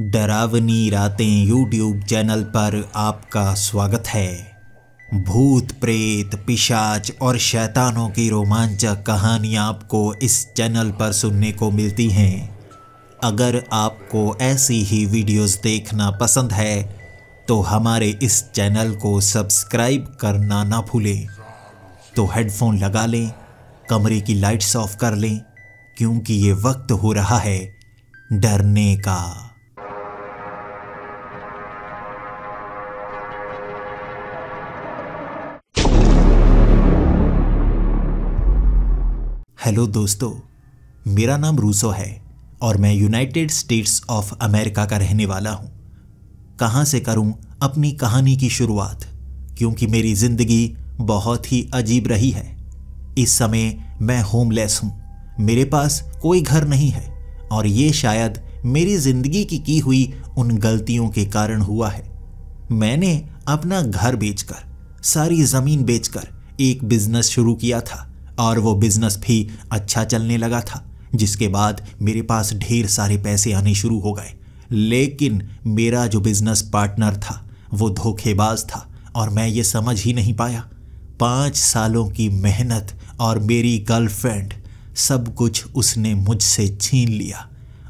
डरावनी रातें YouTube channel पर आपका स्वागत है भूत प्रेत पिशाच और शैतानों की रोमांचक कहानियाँ आपको इस चैनल पर सुनने को मिलती हैं अगर आपको ऐसी ही वीडियोस देखना पसंद है तो हमारे इस चैनल को सब्सक्राइब करना ना भूलें तो हेडफोन लगा लें कमरे की लाइट्स ऑफ कर लें क्योंकि ये वक्त हो रहा है डरने का हेलो दोस्तों मेरा नाम रूसो है और मैं यूनाइटेड स्टेट्स ऑफ अमेरिका का रहने वाला हूँ कहाँ से करूँ अपनी कहानी की शुरुआत क्योंकि मेरी ज़िंदगी बहुत ही अजीब रही है इस समय मैं होमलेस हूँ मेरे पास कोई घर नहीं है और ये शायद मेरी ज़िंदगी की की हुई उन गलतियों के कारण हुआ है मैंने अपना घर बेचकर सारी ज़मीन बेचकर एक बिजनेस शुरू किया था और वो बिजनेस भी अच्छा चलने लगा था जिसके बाद मेरे पास ढेर सारे पैसे आने शुरू हो गए लेकिन मेरा जो बिजनेस पार्टनर था वो धोखेबाज था और मैं ये समझ ही नहीं पाया पाँच सालों की मेहनत और मेरी गर्लफ्रेंड सब कुछ उसने मुझसे छीन लिया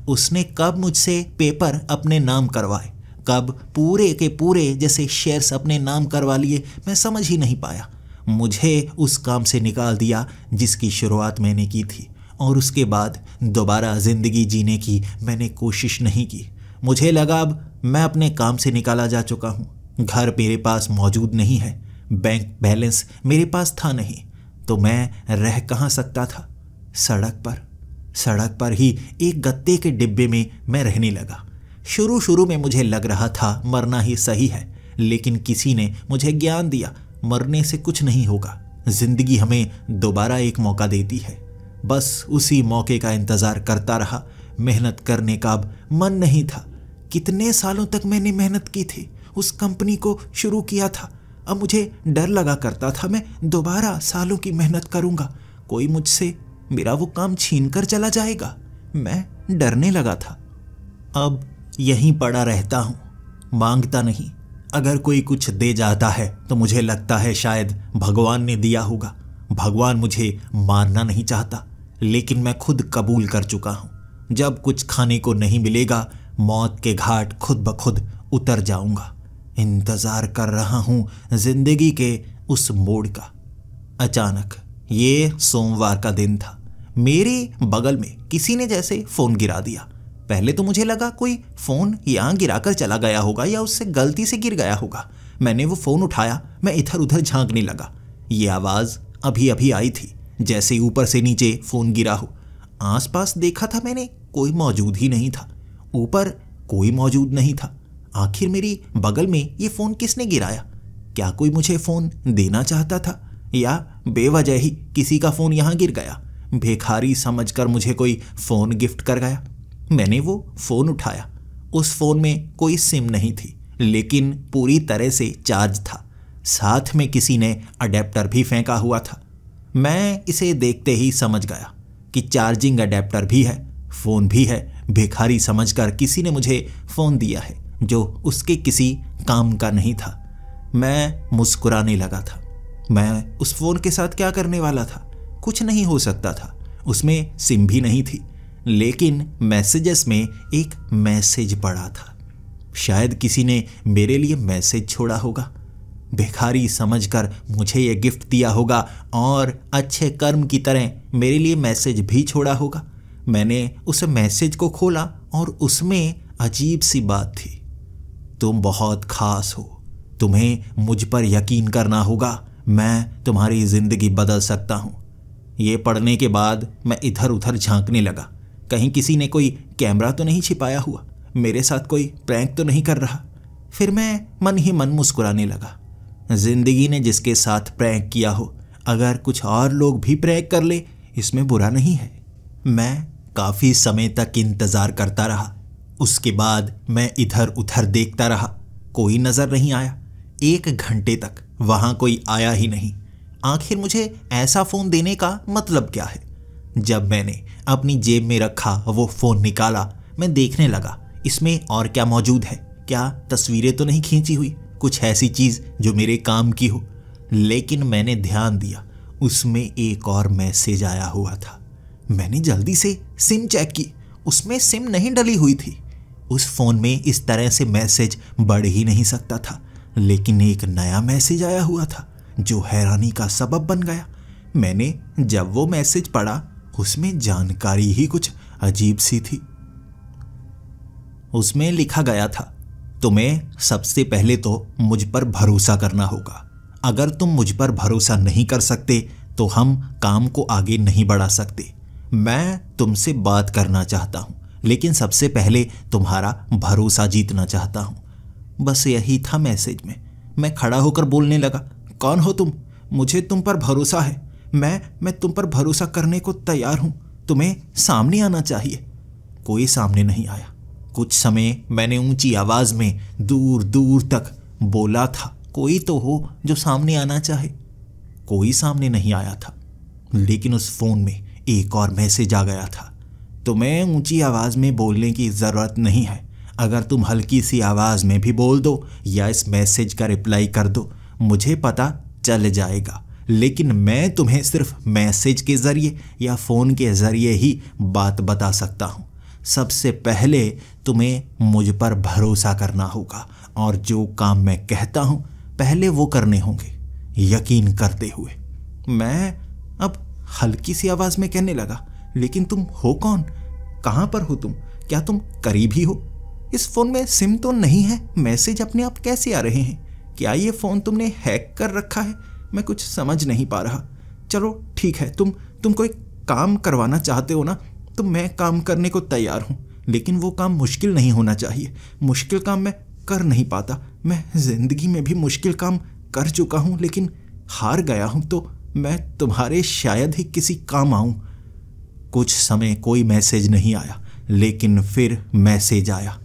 उसने कब मुझसे पेपर अपने नाम करवाए कब पूरे के पूरे जैसे शेयर्स अपने नाम करवा लिए मैं समझ ही नहीं पाया मुझे उस काम से निकाल दिया जिसकी शुरुआत मैंने की थी और उसके बाद दोबारा ज़िंदगी जीने की मैंने कोशिश नहीं की मुझे लगा अब मैं अपने काम से निकाला जा चुका हूँ घर मेरे पास मौजूद नहीं है बैंक बैलेंस मेरे पास था नहीं तो मैं रह कहाँ सकता था सड़क पर सड़क पर ही एक गत्ते के डिब्बे में मैं रहने लगा शुरू शुरू में मुझे लग रहा था मरना ही सही है लेकिन किसी ने मुझे ज्ञान दिया मरने से कुछ नहीं होगा जिंदगी हमें दोबारा एक मौका देती है बस उसी मौके का इंतज़ार करता रहा मेहनत करने का अब मन नहीं था कितने सालों तक मैंने मेहनत की थी उस कंपनी को शुरू किया था अब मुझे डर लगा करता था मैं दोबारा सालों की मेहनत करूंगा कोई मुझसे मेरा वो काम छीन कर चला जाएगा मैं डरने लगा था अब यहीं पड़ा रहता हूँ मांगता नहीं अगर कोई कुछ दे जाता है तो मुझे लगता है शायद भगवान ने दिया होगा भगवान मुझे मानना नहीं चाहता लेकिन मैं खुद कबूल कर चुका हूँ जब कुछ खाने को नहीं मिलेगा मौत के घाट खुद ब खुद उतर जाऊंगा इंतज़ार कर रहा हूं जिंदगी के उस मोड़ का अचानक ये सोमवार का दिन था मेरे बगल में किसी ने जैसे फ़ोन गिरा दिया पहले तो मुझे लगा कोई फ़ोन यहाँ गिराकर चला गया होगा या उससे गलती से गिर गया होगा मैंने वो फ़ोन उठाया मैं इधर उधर झांकने लगा ये आवाज़ अभी अभी आई थी जैसे ऊपर से नीचे फ़ोन गिरा हो आसपास देखा था मैंने कोई मौजूद ही नहीं था ऊपर कोई मौजूद नहीं था आखिर मेरी बगल में ये फ़ोन किसने गिराया क्या कोई मुझे फ़ोन देना चाहता था या बेवजह ही किसी का फ़ोन यहाँ गिर गया भेखारी समझकर मुझे कोई फ़ोन गिफ्ट कर गया मैंने वो फ़ोन उठाया उस फ़ोन में कोई सिम नहीं थी लेकिन पूरी तरह से चार्ज था साथ में किसी ने अडेप्टर भी फेंका हुआ था मैं इसे देखते ही समझ गया कि चार्जिंग अडेप्टर भी है फ़ोन भी है भिखारी समझकर किसी ने मुझे फ़ोन दिया है जो उसके किसी काम का नहीं था मैं मुस्कुराने लगा था मैं उस फ़ोन के साथ क्या करने वाला था कुछ नहीं हो सकता था उसमें सिम भी नहीं थी लेकिन मैसेजेस में एक मैसेज पड़ा था शायद किसी ने मेरे लिए मैसेज छोड़ा होगा भिखारी समझकर मुझे ये गिफ्ट दिया होगा और अच्छे कर्म की तरह मेरे लिए मैसेज भी छोड़ा होगा मैंने उस मैसेज को खोला और उसमें अजीब सी बात थी तुम बहुत खास हो तुम्हें मुझ पर यकीन करना होगा मैं तुम्हारी ज़िंदगी बदल सकता हूँ ये पढ़ने के बाद मैं इधर उधर झांकने लगा कहीं किसी ने कोई कैमरा तो नहीं छिपाया हुआ मेरे साथ कोई प्रैंक तो नहीं कर रहा फिर मैं मन ही मन मुस्कुराने लगा जिंदगी ने जिसके साथ प्रैंक किया हो अगर कुछ और लोग भी प्रैंक कर ले इसमें बुरा नहीं है मैं काफ़ी समय तक इंतज़ार करता रहा उसके बाद मैं इधर उधर देखता रहा कोई नज़र नहीं आया एक घंटे तक वहाँ कोई आया ही नहीं आखिर मुझे ऐसा फ़ोन देने का मतलब क्या है जब मैंने अपनी जेब में रखा वो फोन निकाला मैं देखने लगा इसमें और क्या मौजूद है क्या तस्वीरें तो नहीं खींची हुई कुछ ऐसी चीज जो मेरे काम की हो लेकिन मैंने ध्यान दिया उसमें एक और मैसेज आया हुआ था मैंने जल्दी से सिम चेक की उसमें सिम नहीं डली हुई थी उस फोन में इस तरह से मैसेज बढ़ ही नहीं सकता था लेकिन एक नया मैसेज आया हुआ था जो हैरानी का सबब बन गया मैंने जब वो मैसेज पढ़ा उसमें जानकारी ही कुछ अजीब सी थी उसमें लिखा गया था तुम्हें सबसे पहले तो मुझ पर भरोसा करना होगा अगर तुम मुझ पर भरोसा नहीं कर सकते तो हम काम को आगे नहीं बढ़ा सकते मैं तुमसे बात करना चाहता हूं लेकिन सबसे पहले तुम्हारा भरोसा जीतना चाहता हूं बस यही था मैसेज में मैं खड़ा होकर बोलने लगा कौन हो तुम मुझे तुम पर भरोसा है मैं मैं तुम पर भरोसा करने को तैयार हूं तुम्हें सामने आना चाहिए कोई सामने नहीं आया कुछ समय मैंने ऊंची आवाज़ में दूर दूर तक बोला था कोई तो हो जो सामने आना चाहे कोई सामने नहीं आया था लेकिन उस फ़ोन में एक और मैसेज आ गया था तुम्हें ऊंची आवाज़ में बोलने की ज़रूरत नहीं है अगर तुम हल्की सी आवाज़ में भी बोल दो या इस मैसेज का रिप्लाई कर दो मुझे पता चल जाएगा लेकिन मैं तुम्हें सिर्फ मैसेज के ज़रिए या फ़ोन के ज़रिए ही बात बता सकता हूँ सबसे पहले तुम्हें मुझ पर भरोसा करना होगा और जो काम मैं कहता हूँ पहले वो करने होंगे यकीन करते हुए मैं अब हल्की सी आवाज़ में कहने लगा लेकिन तुम हो कौन कहाँ पर हो तुम क्या तुम करीब ही हो इस फ़ोन में सिम तो नहीं है मैसेज अपने आप कैसे आ रहे हैं क्या ये फ़ोन तुमने हैक कर रखा है मैं कुछ समझ नहीं पा रहा चलो ठीक है तुम तुम कोई काम करवाना चाहते हो ना तो मैं काम करने को तैयार हूँ लेकिन वो काम मुश्किल नहीं होना चाहिए मुश्किल काम मैं कर नहीं पाता मैं ज़िंदगी में भी मुश्किल काम कर चुका हूँ लेकिन हार गया हूँ तो मैं तुम्हारे शायद ही किसी काम आऊँ कुछ समय कोई मैसेज नहीं आया लेकिन फिर मैसेज आया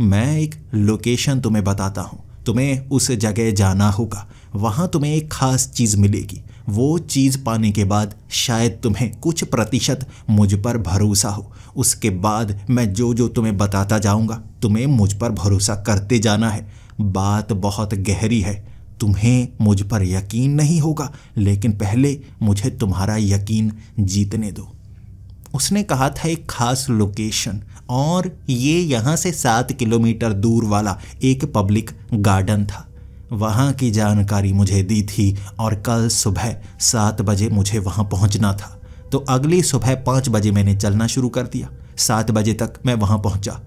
मैं एक लोकेशन तुम्हें बताता हूँ तुम्हें उस जगह जाना होगा वहाँ तुम्हें एक खास चीज़ मिलेगी वो चीज़ पाने के बाद शायद तुम्हें कुछ प्रतिशत मुझ पर भरोसा हो उसके बाद मैं जो जो तुम्हें बताता जाऊँगा तुम्हें मुझ पर भरोसा करते जाना है बात बहुत गहरी है तुम्हें मुझ पर यकीन नहीं होगा लेकिन पहले मुझे तुम्हारा यकीन जीतने दो उसने कहा था एक खास लोकेशन और ये यहाँ से सात किलोमीटर दूर वाला एक पब्लिक गार्डन था वहाँ की जानकारी मुझे दी थी और कल सुबह सात बजे मुझे वहाँ पहुँचना था तो अगली सुबह पाँच बजे मैंने चलना शुरू कर दिया सात बजे तक मैं वहाँ पहुँचा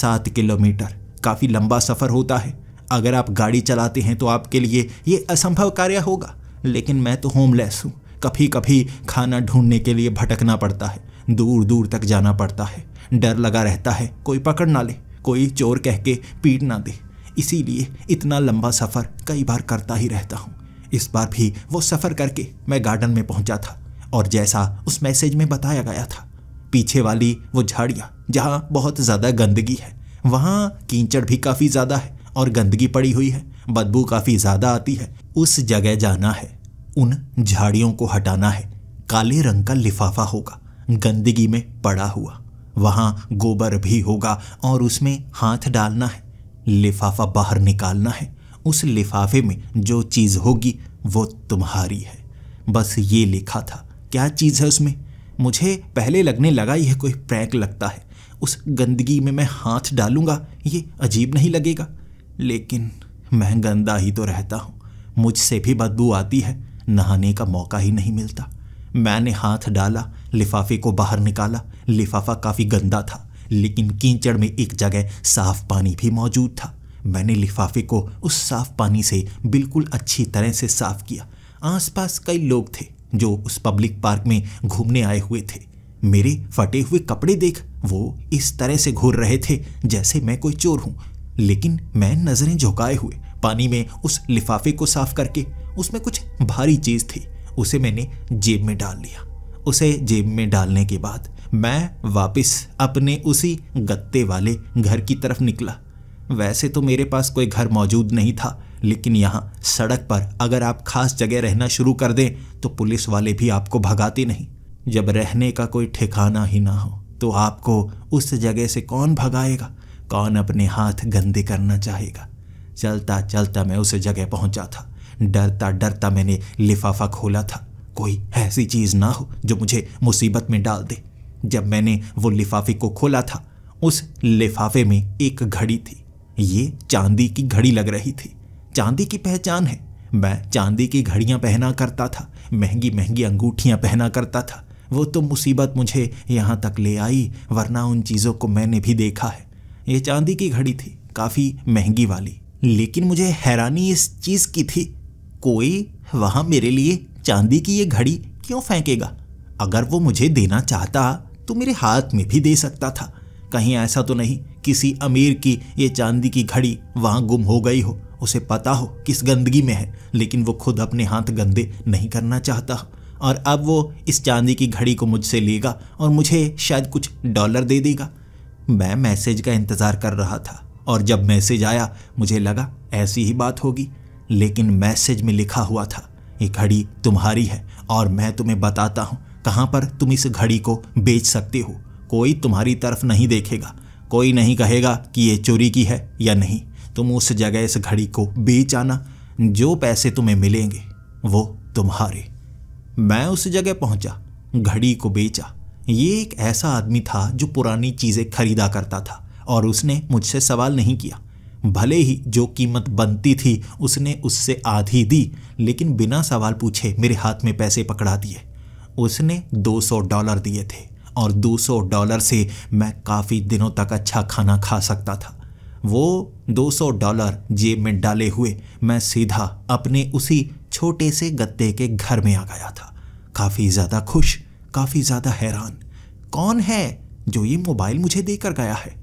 सात किलोमीटर काफ़ी लंबा सफ़र होता है अगर आप गाड़ी चलाते हैं तो आपके लिए ये असंभव कार्य होगा लेकिन मैं तो होमलेस हूँ कभी कभी खाना ढूंढने के लिए भटकना पड़ता है दूर दूर तक जाना पड़ता है डर लगा रहता है कोई पकड़ ना ले कोई चोर कह के पीट ना दे इसीलिए इतना लंबा सफ़र कई बार करता ही रहता हूँ इस बार भी वो सफ़र करके मैं गार्डन में पहुँचा था और जैसा उस मैसेज में बताया गया था पीछे वाली वो झाड़ियाँ जहाँ बहुत ज़्यादा गंदगी है वहाँ कीचड़ भी काफ़ी ज़्यादा है और गंदगी पड़ी हुई है बदबू काफ़ी ज़्यादा आती है उस जगह जाना है उन झाड़ियों को हटाना है काले रंग का लिफाफा होगा गंदगी में पड़ा हुआ वहाँ गोबर भी होगा और उसमें हाथ डालना है लिफाफा बाहर निकालना है उस लिफाफे में जो चीज़ होगी वो तुम्हारी है बस ये लिखा था क्या चीज़ है उसमें मुझे पहले लगने लगा यह कोई प्रैंक लगता है उस गंदगी में मैं हाथ डालूंगा ये अजीब नहीं लगेगा लेकिन मैं गंदा ही तो रहता हूँ मुझसे भी बदबू आती है नहाने का मौका ही नहीं मिलता मैंने हाथ डाला लिफाफे को बाहर निकाला लिफाफा काफ़ी गंदा था लेकिन कीचड़ में एक जगह साफ पानी भी मौजूद था मैंने लिफाफे को उस साफ पानी से बिल्कुल अच्छी तरह से साफ किया आसपास कई लोग थे जो उस पब्लिक पार्क में घूमने आए हुए थे मेरे फटे हुए कपड़े देख वो इस तरह से घूर रहे थे जैसे मैं कोई चोर हूँ लेकिन मैं नज़रें झुकाए हुए पानी में उस लिफाफे को साफ करके उसमें कुछ भारी चीज़ थी उसे मैंने जेब में डाल लिया उसे जेब में डालने के बाद मैं वापस अपने उसी गत्ते वाले घर की तरफ निकला वैसे तो मेरे पास कोई घर मौजूद नहीं था लेकिन यहाँ सड़क पर अगर आप खास जगह रहना शुरू कर दें तो पुलिस वाले भी आपको भगाते नहीं जब रहने का कोई ठिकाना ही ना हो तो आपको उस जगह से कौन भगाएगा कौन अपने हाथ गंदे करना चाहेगा चलता चलता मैं उस जगह पहुंचा था डरता डरता मैंने लिफाफा खोला था कोई ऐसी चीज़ ना हो जो मुझे मुसीबत में डाल दे जब मैंने वो लिफाफे को खोला था उस लिफाफे में एक घड़ी थी ये चांदी की घड़ी लग रही थी चांदी की पहचान है मैं चांदी की घड़ियाँ पहना करता था महंगी महंगी अंगूठियाँ पहना करता था वो तो मुसीबत मुझे यहाँ तक ले आई वरना उन चीज़ों को मैंने भी देखा है ये चांदी की घड़ी थी काफ़ी महंगी वाली लेकिन मुझे हैरानी इस चीज़ की थी कोई वहाँ मेरे लिए चांदी की ये घड़ी क्यों फेंकेगा अगर वो मुझे देना चाहता तो मेरे हाथ में भी दे सकता था कहीं ऐसा तो नहीं किसी अमीर की ये चांदी की घड़ी वहाँ गुम हो गई हो उसे पता हो किस गंदगी में है लेकिन वो खुद अपने हाथ गंदे नहीं करना चाहता और अब वो इस चांदी की घड़ी को मुझसे लेगा और मुझे शायद कुछ डॉलर दे देगा मैं मैसेज का इंतज़ार कर रहा था और जब मैसेज आया मुझे लगा ऐसी ही बात होगी लेकिन मैसेज में लिखा हुआ था ये घड़ी तुम्हारी है और मैं तुम्हें बताता हूँ कहाँ पर तुम इस घड़ी को बेच सकते हो कोई तुम्हारी तरफ नहीं देखेगा कोई नहीं कहेगा कि ये चोरी की है या नहीं तुम उस जगह इस घड़ी को बेच आना जो पैसे तुम्हें मिलेंगे वो तुम्हारे मैं उस जगह पहुंचा घड़ी को बेचा ये एक ऐसा आदमी था जो पुरानी चीज़ें खरीदा करता था और उसने मुझसे सवाल नहीं किया भले ही जो कीमत बनती थी उसने उससे आधी दी लेकिन बिना सवाल पूछे मेरे हाथ में पैसे पकड़ा दिए उसने 200 डॉलर दिए थे और 200 डॉलर से मैं काफ़ी दिनों तक अच्छा खाना खा सकता था वो 200 डॉलर जेब में डाले हुए मैं सीधा अपने उसी छोटे से गत्ते के घर में आ गया था काफ़ी ज़्यादा खुश काफ़ी ज़्यादा हैरान कौन है जो ये मोबाइल मुझे देकर गया है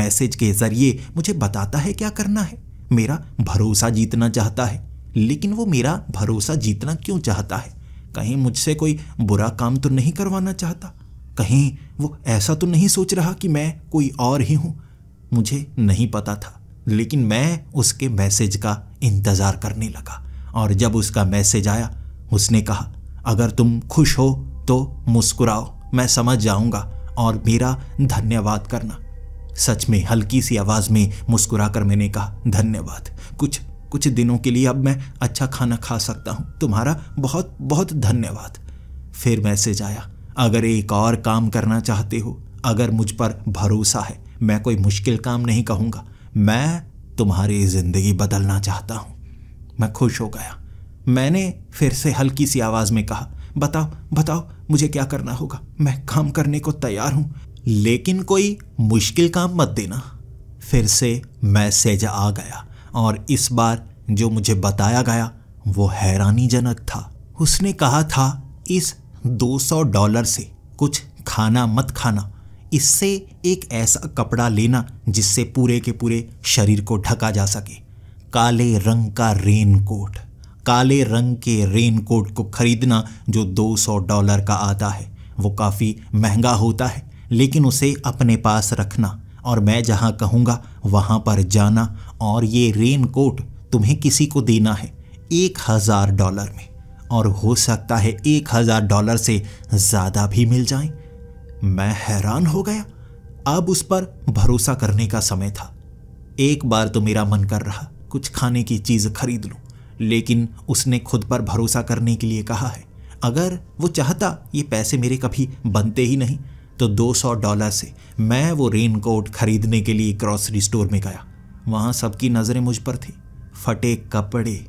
मैसेज के ज़रिए मुझे बताता है क्या करना है मेरा भरोसा जीतना चाहता है लेकिन वो मेरा भरोसा जीतना क्यों चाहता है कहीं मुझसे कोई बुरा काम तो नहीं करवाना चाहता कहीं वो ऐसा तो नहीं सोच रहा कि मैं कोई और ही हूँ मुझे नहीं पता था लेकिन मैं उसके मैसेज का इंतज़ार करने लगा और जब उसका मैसेज आया उसने कहा अगर तुम खुश हो तो मुस्कुराओ मैं समझ जाऊंगा और मेरा धन्यवाद करना सच में हल्की सी आवाज़ में मुस्कुराकर मैंने कहा धन्यवाद कुछ कुछ दिनों के लिए अब मैं अच्छा खाना खा सकता हूँ तुम्हारा बहुत बहुत धन्यवाद फिर मैसेज आया अगर एक और काम करना चाहते हो अगर मुझ पर भरोसा है मैं कोई मुश्किल काम नहीं कहूँगा मैं तुम्हारी ज़िंदगी बदलना चाहता हूँ मैं खुश हो गया मैंने फिर से हल्की सी आवाज़ में कहा बताओ बताओ मुझे क्या करना होगा मैं काम करने को तैयार हूँ लेकिन कोई मुश्किल काम मत देना फिर से मैसेज आ गया और इस बार जो मुझे बताया गया वो हैरानीजनक था उसने कहा था इस 200 डॉलर से कुछ खाना मत खाना इससे एक ऐसा कपड़ा लेना जिससे पूरे के पूरे शरीर को ढका जा सके काले रंग का रेनकोट काले रंग के रेनकोट को खरीदना जो 200 डॉलर का आता है वो काफ़ी महंगा होता है लेकिन उसे अपने पास रखना और मैं जहाँ कहूँगा वहाँ पर जाना और ये रेन कोट तुम्हें किसी को देना है एक हज़ार डॉलर में और हो सकता है एक हज़ार डॉलर से ज़्यादा भी मिल जाए मैं हैरान हो गया अब उस पर भरोसा करने का समय था एक बार तो मेरा मन कर रहा कुछ खाने की चीज़ खरीद लूँ लेकिन उसने खुद पर भरोसा करने के लिए कहा है अगर वो चाहता ये पैसे मेरे कभी बनते ही नहीं तो 200 डॉलर से मैं वो रेनकोट खरीदने के लिए ग्रॉसरी स्टोर में गया वहाँ सबकी नज़रें मुझ पर थी फटे कपड़े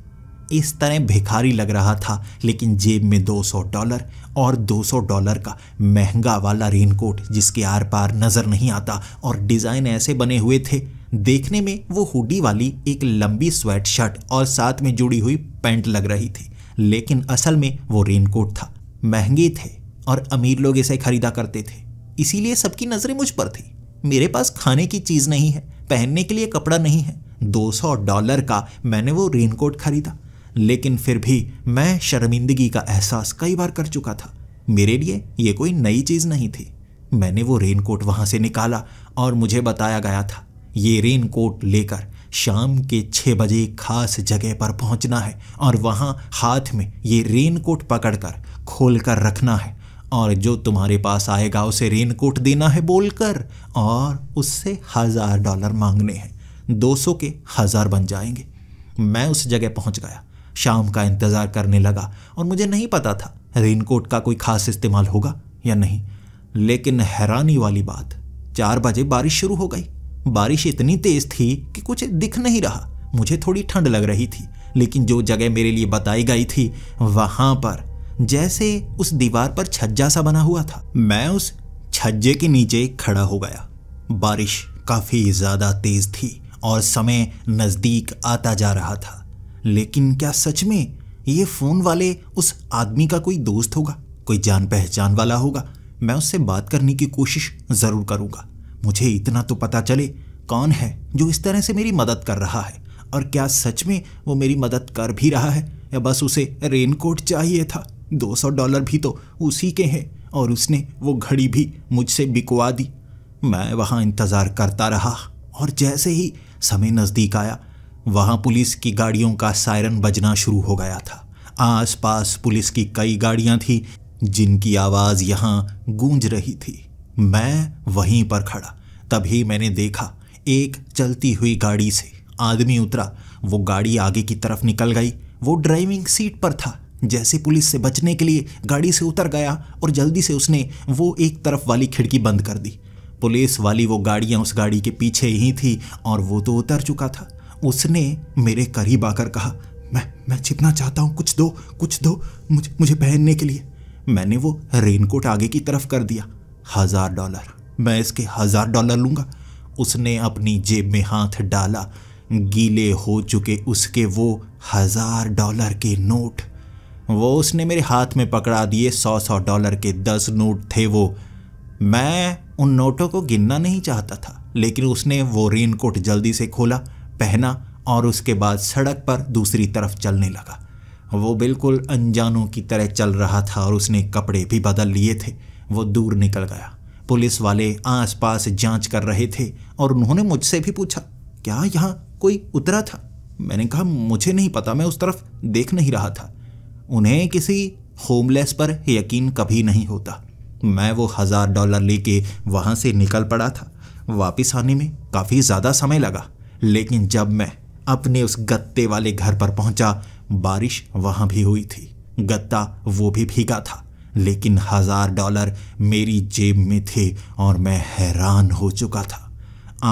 इस तरह भिखारी लग रहा था लेकिन जेब में 200 डॉलर और 200 डॉलर का महंगा वाला रेनकोट जिसके आर पार नज़र नहीं आता और डिज़ाइन ऐसे बने हुए थे देखने में वो हुडी वाली एक लंबी स्वेट शर्ट और साथ में जुड़ी हुई पैंट लग रही थी लेकिन असल में वो रेनकोट था महंगे थे और अमीर लोग इसे खरीदा करते थे इसीलिए सबकी नज़रें मुझ पर थी मेरे पास खाने की चीज़ नहीं है पहनने के लिए कपड़ा नहीं है 200 डॉलर का मैंने वो रेनकोट खरीदा लेकिन फिर भी मैं शर्मिंदगी का एहसास कई बार कर चुका था मेरे लिए ये कोई नई चीज़ नहीं थी मैंने वो रेनकोट वहाँ से निकाला और मुझे बताया गया था ये रेनकोट लेकर शाम के छः बजे खास जगह पर पहुंचना है और वहाँ हाथ में ये रेनकोट पकड़कर खोल कर रखना है और जो तुम्हारे पास आएगा उसे रेनकोट देना है बोलकर और उससे हज़ार डॉलर मांगने हैं दो सौ के हज़ार बन जाएंगे मैं उस जगह पहुंच गया शाम का इंतज़ार करने लगा और मुझे नहीं पता था रेनकोट का कोई खास इस्तेमाल होगा या नहीं लेकिन हैरानी वाली बात चार बजे बारिश शुरू हो गई बारिश इतनी तेज़ थी कि कुछ दिख नहीं रहा मुझे थोड़ी ठंड लग रही थी लेकिन जो जगह मेरे लिए बताई गई थी वहाँ पर जैसे उस दीवार पर छज्जा सा बना हुआ था मैं उस छज्जे के नीचे खड़ा हो गया बारिश काफ़ी ज़्यादा तेज़ थी और समय नज़दीक आता जा रहा था लेकिन क्या सच में ये फ़ोन वाले उस आदमी का कोई दोस्त होगा कोई जान पहचान वाला होगा मैं उससे बात करने की कोशिश ज़रूर करूँगा मुझे इतना तो पता चले कौन है जो इस तरह से मेरी मदद कर रहा है और क्या सच में वो मेरी मदद कर भी रहा है या बस उसे रेनकोट चाहिए था दो सौ डॉलर भी तो उसी के हैं और उसने वो घड़ी भी मुझसे बिकवा दी मैं वहाँ इंतज़ार करता रहा और जैसे ही समय नज़दीक आया वहाँ पुलिस की गाड़ियों का सायरन बजना शुरू हो गया था आसपास पुलिस की कई गाड़ियाँ थीं जिनकी आवाज़ यहाँ गूंज रही थी मैं वहीं पर खड़ा तभी मैंने देखा एक चलती हुई गाड़ी से आदमी उतरा वो गाड़ी आगे की तरफ निकल गई वो ड्राइविंग सीट पर था जैसे पुलिस से बचने के लिए गाड़ी से उतर गया और जल्दी से उसने वो एक तरफ वाली खिड़की बंद कर दी पुलिस वाली वो गाड़ियाँ उस गाड़ी के पीछे ही थी और वो तो उतर चुका था उसने मेरे करीब आकर कहा मैं मैं छिपना चाहता हूँ कुछ दो कुछ दो मुझे मुझे पहनने के लिए मैंने वो रेनकोट आगे की तरफ कर दिया हज़ार डॉलर मैं इसके हज़ार डॉलर लूँगा उसने अपनी जेब में हाथ डाला गीले हो चुके उसके वो हज़ार डॉलर के नोट वो उसने मेरे हाथ में पकड़ा दिए सौ सौ डॉलर के दस नोट थे वो मैं उन नोटों को गिनना नहीं चाहता था लेकिन उसने वो रेनकोट जल्दी से खोला पहना और उसके बाद सड़क पर दूसरी तरफ चलने लगा वो बिल्कुल अनजानों की तरह चल रहा था और उसने कपड़े भी बदल लिए थे वो दूर निकल गया पुलिस वाले आसपास जांच कर रहे थे और उन्होंने मुझसे भी पूछा क्या यहाँ कोई उतरा था मैंने कहा मुझे नहीं पता मैं उस तरफ देख नहीं रहा था उन्हें किसी होमलेस पर यकीन कभी नहीं होता मैं वो हज़ार डॉलर लेके वहाँ से निकल पड़ा था वापस आने में काफ़ी ज़्यादा समय लगा लेकिन जब मैं अपने उस गत्ते वाले घर पर पहुंचा बारिश वहां भी हुई थी गत्ता वो भी भीगा था लेकिन हजार डॉलर मेरी जेब में थे और मैं हैरान हो चुका था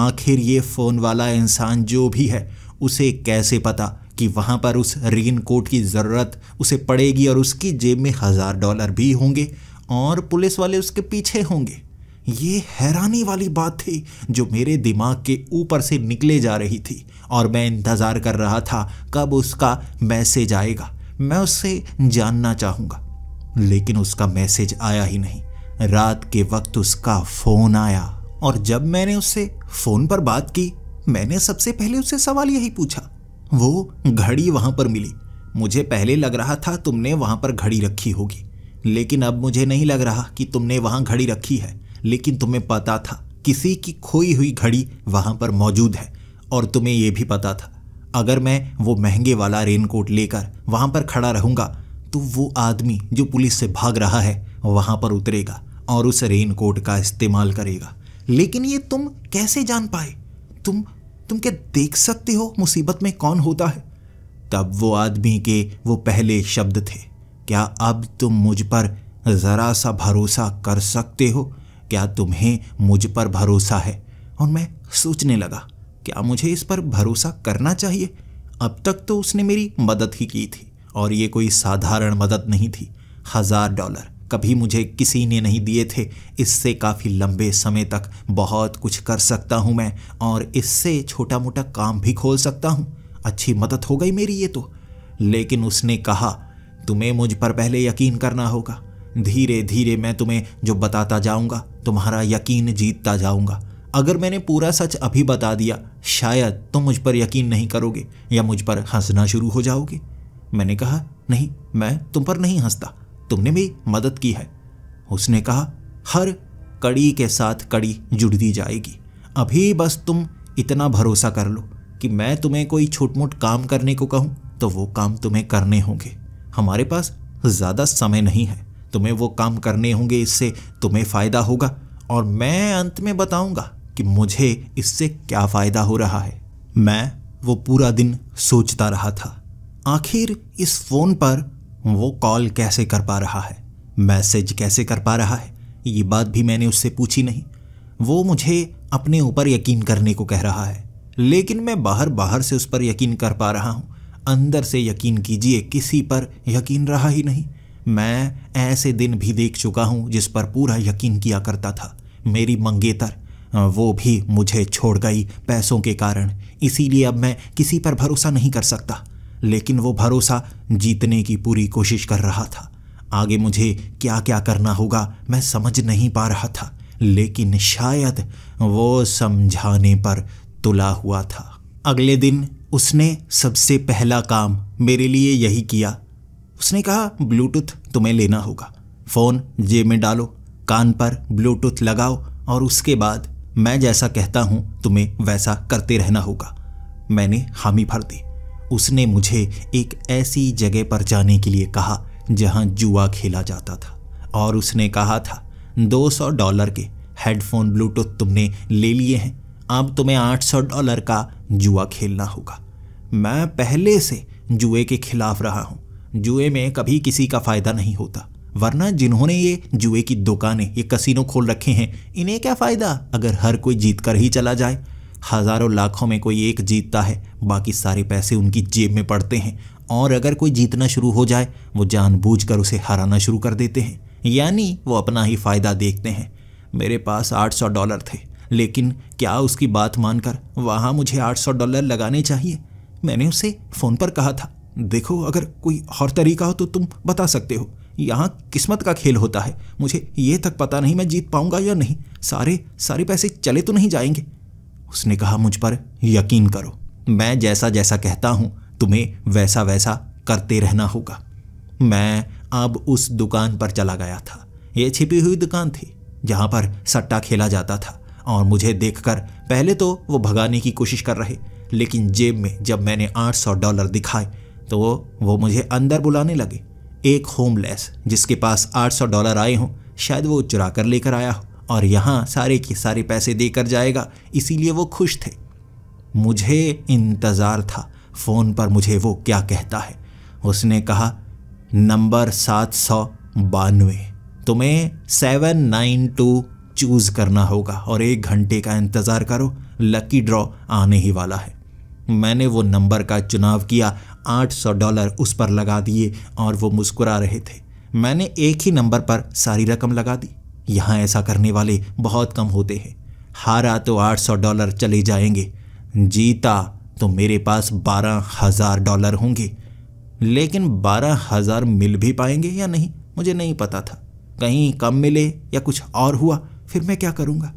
आखिर ये फ़ोन वाला इंसान जो भी है उसे कैसे पता कि वहाँ पर उस रेन कोट की ज़रूरत उसे पड़ेगी और उसकी जेब में हज़ार डॉलर भी होंगे और पुलिस वाले उसके पीछे होंगे ये हैरानी वाली बात थी जो मेरे दिमाग के ऊपर से निकले जा रही थी और मैं इंतज़ार कर रहा था कब उसका मैसेज आएगा मैं उससे जानना चाहूँगा लेकिन उसका मैसेज आया ही नहीं रात के वक्त उसका फ़ोन आया और जब मैंने उससे फ़ोन पर बात की मैंने सबसे पहले उससे सवाल यही पूछा वो घड़ी वहाँ पर मिली मुझे पहले लग रहा था तुमने वहाँ पर घड़ी रखी होगी लेकिन अब मुझे नहीं लग रहा कि तुमने वहाँ घड़ी रखी है लेकिन तुम्हें पता था किसी की खोई हुई घड़ी वहाँ पर मौजूद है और तुम्हें यह भी पता था अगर मैं वो महंगे वाला रेनकोट लेकर वहां पर खड़ा रहूँगा तो वो आदमी जो पुलिस से भाग रहा है वहाँ पर उतरेगा और उस रेनकोट का इस्तेमाल करेगा लेकिन ये तुम कैसे जान पाए तुम तुम क्या देख सकते हो मुसीबत में कौन होता है तब वो आदमी के वो पहले शब्द थे क्या अब तुम मुझ पर ज़रा सा भरोसा कर सकते हो क्या तुम्हें मुझ पर भरोसा है और मैं सोचने लगा क्या मुझे इस पर भरोसा करना चाहिए अब तक तो उसने मेरी मदद ही की थी और ये कोई साधारण मदद नहीं थी हज़ार डॉलर कभी मुझे किसी ने नहीं दिए थे इससे काफ़ी लंबे समय तक बहुत कुछ कर सकता हूँ मैं और इससे छोटा मोटा काम भी खोल सकता हूँ अच्छी मदद हो गई मेरी ये तो लेकिन उसने कहा तुम्हें मुझ पर पहले यकीन करना होगा धीरे धीरे मैं तुम्हें जो बताता जाऊँगा तुम्हारा यकीन जीतता जाऊँगा अगर मैंने पूरा सच अभी बता दिया शायद तुम तो मुझ पर यकीन नहीं करोगे या मुझ पर हंसना शुरू हो जाओगे मैंने कहा नहीं मैं तुम पर नहीं हंसता तुमने मेरी मदद की है उसने कहा हर कड़ी के साथ कड़ी जुड़ दी जाएगी अभी बस तुम इतना भरोसा कर लो कि मैं तुम्हें कोई छोट मोट काम करने को कहूँ तो वो काम तुम्हें करने होंगे हमारे पास ज़्यादा समय नहीं है तुम्हें वो काम करने होंगे इससे तुम्हें फ़ायदा होगा और मैं अंत में बताऊंगा कि मुझे इससे क्या फ़ायदा हो रहा है मैं वो पूरा दिन सोचता रहा था आखिर इस फ़ोन पर वो कॉल कैसे कर पा रहा है मैसेज कैसे कर पा रहा है ये बात भी मैंने उससे पूछी नहीं वो मुझे अपने ऊपर यकीन करने को कह रहा है लेकिन मैं बाहर बाहर से उस पर यकीन कर पा रहा हूँ अंदर से यकीन कीजिए किसी पर यकीन रहा ही नहीं मैं ऐसे दिन भी देख चुका हूँ जिस पर पूरा यकीन किया करता था मेरी मंगेतर वो भी मुझे छोड़ गई पैसों के कारण इसीलिए अब मैं किसी पर भरोसा नहीं कर सकता लेकिन वो भरोसा जीतने की पूरी कोशिश कर रहा था आगे मुझे क्या क्या करना होगा मैं समझ नहीं पा रहा था लेकिन शायद वो समझाने पर तुला हुआ था अगले दिन उसने सबसे पहला काम मेरे लिए यही किया उसने कहा ब्लूटूथ तुम्हें लेना होगा फ़ोन जेब में डालो कान पर ब्लूटूथ लगाओ और उसके बाद मैं जैसा कहता हूँ तुम्हें वैसा करते रहना होगा मैंने हामी भर दी उसने मुझे एक ऐसी जगह पर जाने के लिए कहा जहां जुआ खेला जाता था और उसने कहा था 200 डॉलर के हेडफोन ब्लूटूथ तुमने ले लिए हैं अब तुम्हें 800 डॉलर का जुआ खेलना होगा मैं पहले से जुए के खिलाफ रहा हूँ जुए में कभी किसी का फ़ायदा नहीं होता वरना जिन्होंने ये जुए की दुकानें ये कसिनो खोल रखे हैं इन्हें क्या फ़ायदा अगर हर कोई जीत कर ही चला जाए हज़ारों लाखों में कोई एक जीतता है बाकी सारे पैसे उनकी जेब में पड़ते हैं और अगर कोई जीतना शुरू हो जाए वो जानबूझकर उसे हराना शुरू कर देते हैं यानी वो अपना ही फ़ायदा देखते हैं मेरे पास 800 डॉलर थे लेकिन क्या उसकी बात मानकर वहाँ मुझे 800 डॉलर लगाने चाहिए मैंने उसे फ़ोन पर कहा था देखो अगर कोई और तरीका हो तो तुम बता सकते हो यहाँ किस्मत का खेल होता है मुझे ये तक पता नहीं मैं जीत पाऊँगा या नहीं सारे सारे पैसे चले तो नहीं जाएंगे उसने कहा मुझ पर यकीन करो मैं जैसा जैसा कहता हूँ तुम्हें वैसा वैसा करते रहना होगा मैं अब उस दुकान पर चला गया था ये छिपी हुई दुकान थी जहाँ पर सट्टा खेला जाता था और मुझे देखकर पहले तो वो भगाने की कोशिश कर रहे लेकिन जेब में जब मैंने 800 डॉलर दिखाए तो वो मुझे अंदर बुलाने लगे एक होमलेस जिसके पास 800 डॉलर आए हों शायद वो चुरा कर लेकर आया हो और यहाँ सारे के सारे पैसे देकर जाएगा इसीलिए वो खुश थे मुझे इंतज़ार था फ़ोन पर मुझे वो क्या कहता है उसने कहा नंबर सात सौ बानवे तुम्हें सेवन नाइन टू चूज़ करना होगा और एक घंटे का इंतज़ार करो लकी ड्रॉ आने ही वाला है मैंने वो नंबर का चुनाव किया आठ सौ डॉलर उस पर लगा दिए और वो मुस्कुरा रहे थे मैंने एक ही नंबर पर सारी रकम लगा दी यहाँ ऐसा करने वाले बहुत कम होते हैं हारा तो 800 डॉलर चले जाएंगे जीता तो मेरे पास बारह हज़ार डॉलर होंगे लेकिन बारह हज़ार मिल भी पाएंगे या नहीं मुझे नहीं पता था कहीं कम मिले या कुछ और हुआ फिर मैं क्या करूँगा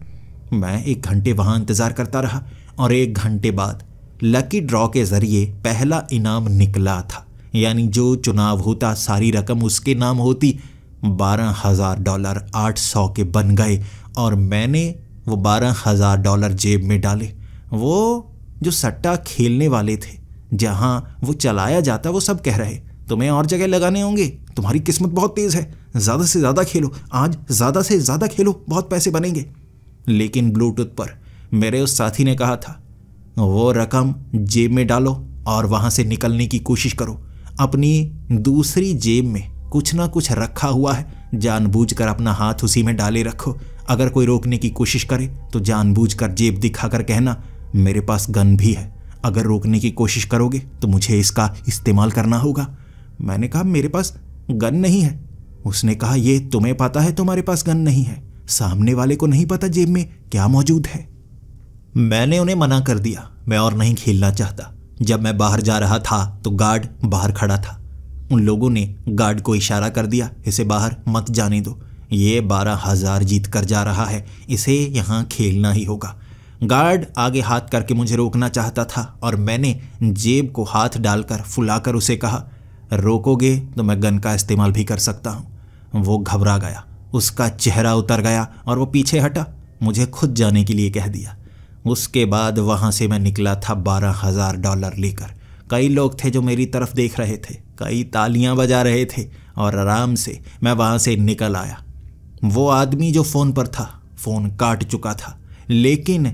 मैं एक घंटे वहाँ इंतज़ार करता रहा और एक घंटे बाद लकी ड्रॉ के ज़रिए पहला इनाम निकला था यानी जो चुनाव होता सारी रकम उसके नाम होती बारह हज़ार डॉलर आठ सौ के बन गए और मैंने वो बारह हज़ार डॉलर जेब में डाले वो जो सट्टा खेलने वाले थे जहाँ वो चलाया जाता वो सब कह रहे तुम्हें और जगह लगाने होंगे तुम्हारी किस्मत बहुत तेज़ है ज़्यादा से ज़्यादा खेलो आज ज़्यादा से ज़्यादा खेलो बहुत पैसे बनेंगे लेकिन ब्लूटूथ पर मेरे उस साथी ने कहा था वो रकम जेब में डालो और वहाँ से निकलने की कोशिश करो अपनी दूसरी जेब में कुछ ना कुछ रखा हुआ है जानबूझकर अपना हाथ उसी में डाले रखो अगर कोई रोकने की कोशिश करे तो जानबूझकर जेब दिखाकर कहना मेरे पास गन भी है अगर रोकने की कोशिश करोगे तो मुझे इसका इस्तेमाल करना होगा मैंने कहा मेरे पास गन नहीं है उसने कहा ये तुम्हें पता है तुम्हारे पास गन नहीं है सामने वाले को नहीं पता जेब में क्या मौजूद है मैंने उन्हें मना कर दिया मैं और नहीं खेलना चाहता जब मैं बाहर जा रहा था तो गार्ड बाहर खड़ा था उन लोगों ने गार्ड को इशारा कर दिया इसे बाहर मत जाने दो ये बारह हजार जीत कर जा रहा है इसे यहाँ खेलना ही होगा गार्ड आगे हाथ करके मुझे रोकना चाहता था और मैंने जेब को हाथ डालकर फुलाकर उसे कहा रोकोगे तो मैं गन का इस्तेमाल भी कर सकता हूँ वो घबरा गया उसका चेहरा उतर गया और वो पीछे हटा मुझे खुद जाने के लिए कह दिया उसके बाद वहाँ से मैं निकला था बारह हज़ार डॉलर लेकर कई लोग थे जो मेरी तरफ देख रहे थे कई तालियां बजा रहे थे और आराम से मैं वहां से निकल आया वो आदमी जो फ़ोन पर था फ़ोन काट चुका था लेकिन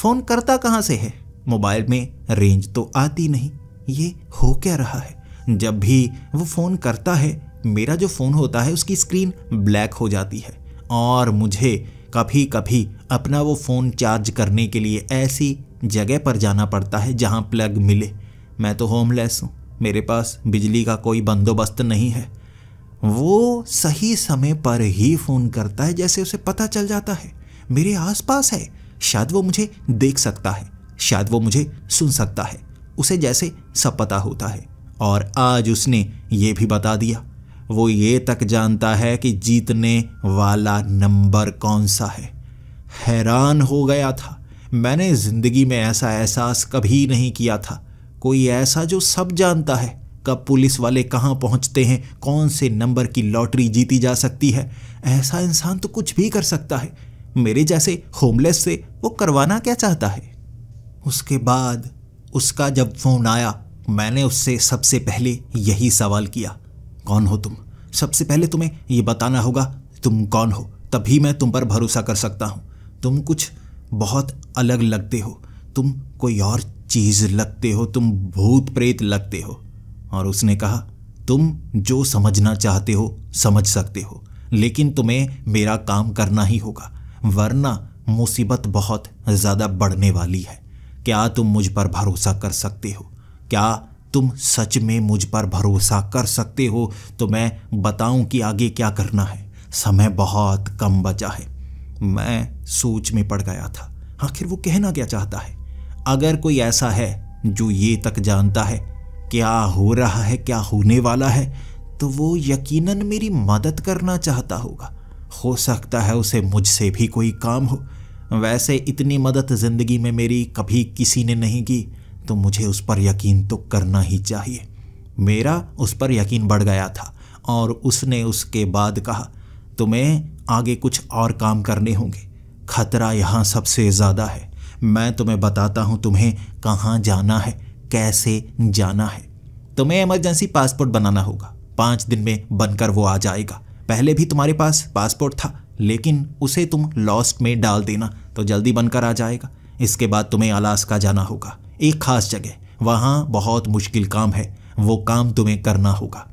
फ़ोन करता कहाँ से है मोबाइल में रेंज तो आती नहीं ये हो क्या रहा है जब भी वो फ़ोन करता है मेरा जो फ़ोन होता है उसकी स्क्रीन ब्लैक हो जाती है और मुझे कभी कभी अपना वो फ़ोन चार्ज करने के लिए ऐसी जगह पर जाना पड़ता है जहाँ प्लग मिले मैं तो होमलेस हूँ मेरे पास बिजली का कोई बंदोबस्त नहीं है वो सही समय पर ही फ़ोन करता है जैसे उसे पता चल जाता है मेरे आसपास है शायद वो मुझे देख सकता है शायद वो मुझे सुन सकता है उसे जैसे सब पता होता है और आज उसने ये भी बता दिया वो ये तक जानता है कि जीतने वाला नंबर कौन सा है हैरान हो गया था मैंने ज़िंदगी में ऐसा एहसास कभी नहीं किया था कोई ऐसा जो सब जानता है कब पुलिस वाले कहाँ पहुँचते हैं कौन से नंबर की लॉटरी जीती जा सकती है ऐसा इंसान तो कुछ भी कर सकता है मेरे जैसे होमलेस से वो करवाना क्या चाहता है उसके बाद उसका जब फ़ोन आया मैंने उससे सबसे पहले यही सवाल किया कौन हो तुम सबसे पहले तुम्हें ये बताना होगा तुम कौन हो तभी मैं तुम पर भरोसा कर सकता हूँ तुम कुछ बहुत अलग लगते हो तुम कोई और चीज लगते हो तुम भूत प्रेत लगते हो और उसने कहा तुम जो समझना चाहते हो समझ सकते हो लेकिन तुम्हें मेरा काम करना ही होगा वरना मुसीबत बहुत ज़्यादा बढ़ने वाली है क्या तुम मुझ पर भरोसा कर सकते हो क्या तुम सच में मुझ पर भरोसा कर सकते हो तो मैं बताऊं कि आगे क्या करना है समय बहुत कम बचा है मैं सोच में पड़ गया था आखिर वो कहना क्या चाहता है अगर कोई ऐसा है जो ये तक जानता है क्या हो रहा है क्या होने वाला है तो वो यकीनन मेरी मदद करना चाहता होगा हो सकता है उसे मुझसे भी कोई काम हो वैसे इतनी मदद ज़िंदगी में मेरी कभी किसी ने नहीं की तो मुझे उस पर यकीन तो करना ही चाहिए मेरा उस पर यकीन बढ़ गया था और उसने उसके बाद कहा तुम्हें आगे कुछ और काम करने होंगे खतरा यहाँ सबसे ज़्यादा है मैं तुम्हें बताता हूँ तुम्हें कहाँ जाना है कैसे जाना है तुम्हें इमरजेंसी पासपोर्ट बनाना होगा पाँच दिन में बनकर वो आ जाएगा पहले भी तुम्हारे पास पासपोर्ट था लेकिन उसे तुम लॉस्ट में डाल देना तो जल्दी बनकर आ जाएगा इसके बाद तुम्हें अलास्का जाना होगा एक खास जगह वहाँ बहुत मुश्किल काम है वो काम तुम्हें करना होगा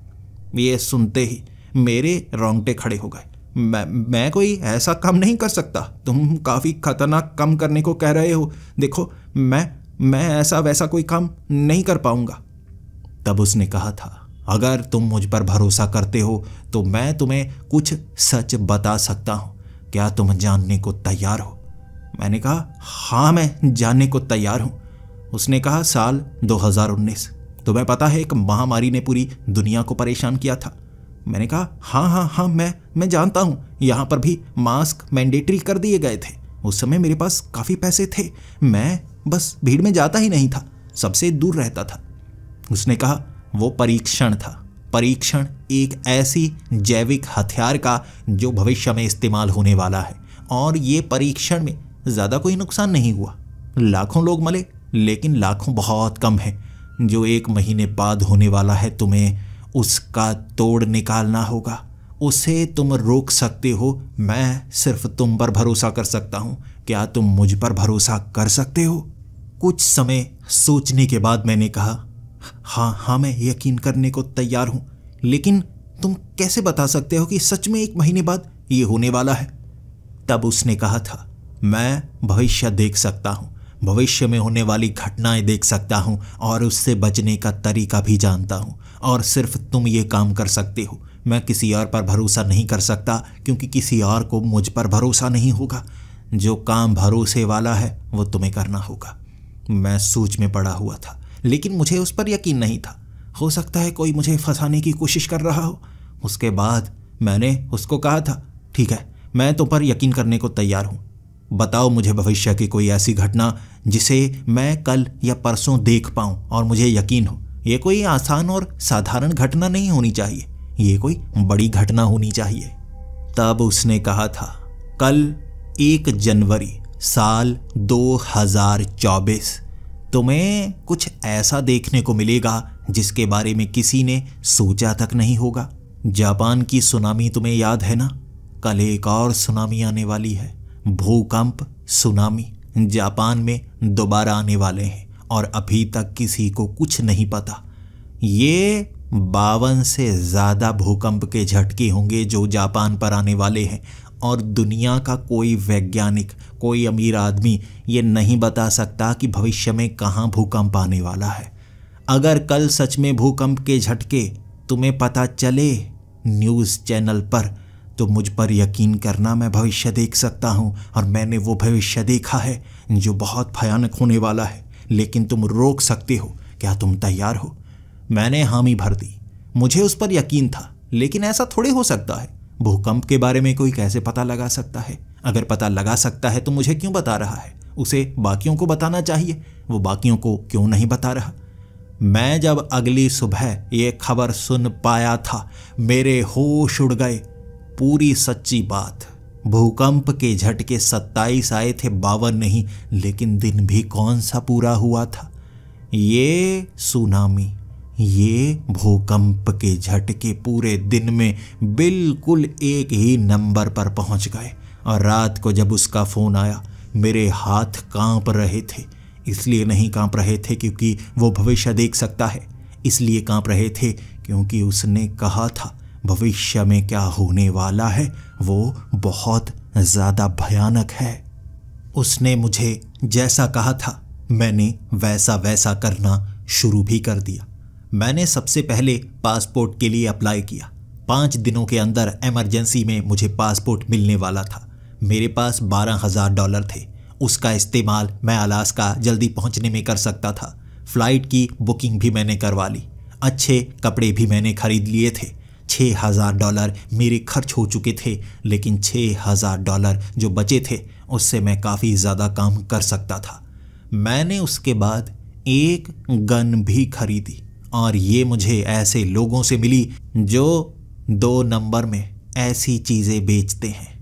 ये सुनते ही मेरे रोंगटे खड़े हो गए मैं मैं कोई ऐसा काम नहीं कर सकता तुम काफ़ी खतरनाक काम करने को कह रहे हो देखो मैं मैं ऐसा वैसा कोई काम नहीं कर पाऊंगा तब उसने कहा था अगर तुम मुझ पर भरोसा करते हो तो मैं तुम्हें कुछ सच बता सकता हूँ क्या तुम जानने को तैयार हो मैंने कहा हाँ मैं जानने को तैयार हूँ उसने कहा साल 2019 तुम्हें पता है एक महामारी ने पूरी दुनिया को परेशान किया था मैंने कहा हाँ हाँ हाँ मैं मैं जानता हूँ यहाँ पर भी मास्क मैंडेटरी कर दिए गए थे उस समय मेरे पास काफ़ी पैसे थे मैं बस भीड़ में जाता ही नहीं था सबसे दूर रहता था उसने कहा वो परीक्षण था परीक्षण एक ऐसी जैविक हथियार का जो भविष्य में इस्तेमाल होने वाला है और ये परीक्षण में ज़्यादा कोई नुकसान नहीं हुआ लाखों लोग मले लेकिन लाखों बहुत कम हैं जो एक महीने बाद होने वाला है तुम्हें उसका तोड़ निकालना होगा उसे तुम रोक सकते हो मैं सिर्फ तुम पर भरोसा कर सकता हूँ क्या तुम मुझ पर भरोसा कर सकते हो कुछ समय सोचने के बाद मैंने कहा हाँ हाँ मैं यकीन करने को तैयार हूं लेकिन तुम कैसे बता सकते हो कि सच में एक महीने बाद ये होने वाला है तब उसने कहा था मैं भविष्य देख सकता हूँ भविष्य में होने वाली घटनाएं देख सकता हूँ और उससे बचने का तरीका भी जानता हूँ और सिर्फ तुम ये काम कर सकते हो मैं किसी और पर भरोसा नहीं कर सकता क्योंकि किसी और को मुझ पर भरोसा नहीं होगा जो काम भरोसे वाला है वो तुम्हें करना होगा मैं सोच में पड़ा हुआ था लेकिन मुझे उस पर यकीन नहीं था हो सकता है कोई मुझे फंसाने की कोशिश कर रहा हो उसके बाद मैंने उसको कहा था ठीक है मैं तुम पर यकीन करने को तैयार हूँ बताओ मुझे भविष्य की कोई ऐसी घटना जिसे मैं कल या परसों देख पाऊँ और मुझे यकीन हो ये कोई आसान और साधारण घटना नहीं होनी चाहिए ये कोई बड़ी घटना होनी चाहिए तब उसने कहा था कल एक जनवरी साल 2024 तुम्हें कुछ ऐसा देखने को मिलेगा जिसके बारे में किसी ने सोचा तक नहीं होगा जापान की सुनामी तुम्हें याद है ना कल एक और सुनामी आने वाली है भूकंप सुनामी जापान में दोबारा आने वाले हैं और अभी तक किसी को कुछ नहीं पता ये बावन से ज़्यादा भूकंप के झटके होंगे जो जापान पर आने वाले हैं और दुनिया का कोई वैज्ञानिक कोई अमीर आदमी ये नहीं बता सकता कि भविष्य में कहाँ भूकंप आने वाला है अगर कल सच में भूकंप के झटके तुम्हें पता चले न्यूज़ चैनल पर तो मुझ पर यकीन करना मैं भविष्य देख सकता हूँ और मैंने वो भविष्य देखा है जो बहुत भयानक होने वाला है लेकिन तुम रोक सकते हो क्या तुम तैयार हो मैंने हामी भर दी मुझे उस पर यकीन था लेकिन ऐसा थोड़े हो सकता है भूकंप के बारे में कोई कैसे पता लगा सकता है अगर पता लगा सकता है तो मुझे क्यों बता रहा है उसे बाकियों को बताना चाहिए वो बाकियों को क्यों नहीं बता रहा मैं जब अगली सुबह ये खबर सुन पाया था मेरे होश उड़ गए पूरी सच्ची बात भूकंप के झटके सत्ताईस आए थे बावन नहीं लेकिन दिन भी कौन सा पूरा हुआ था ये सुनामी ये भूकंप के झटके पूरे दिन में बिल्कुल एक ही नंबर पर पहुंच गए और रात को जब उसका फ़ोन आया मेरे हाथ कांप रहे थे इसलिए नहीं कांप रहे थे क्योंकि वो भविष्य देख सकता है इसलिए कांप रहे थे क्योंकि उसने कहा था भविष्य में क्या होने वाला है वो बहुत ज़्यादा भयानक है उसने मुझे जैसा कहा था मैंने वैसा वैसा करना शुरू भी कर दिया मैंने सबसे पहले पासपोर्ट के लिए अप्लाई किया पाँच दिनों के अंदर एमरजेंसी में मुझे पासपोर्ट मिलने वाला था मेरे पास बारह हज़ार डॉलर थे उसका इस्तेमाल मैं अलास्का जल्दी पहुंचने में कर सकता था फ्लाइट की बुकिंग भी मैंने करवा ली अच्छे कपड़े भी मैंने खरीद लिए थे छः हज़ार डॉलर मेरे खर्च हो चुके थे लेकिन छः हज़ार डॉलर जो बचे थे उससे मैं काफ़ी ज़्यादा काम कर सकता था मैंने उसके बाद एक गन भी खरीदी और ये मुझे ऐसे लोगों से मिली जो दो नंबर में ऐसी चीज़ें बेचते हैं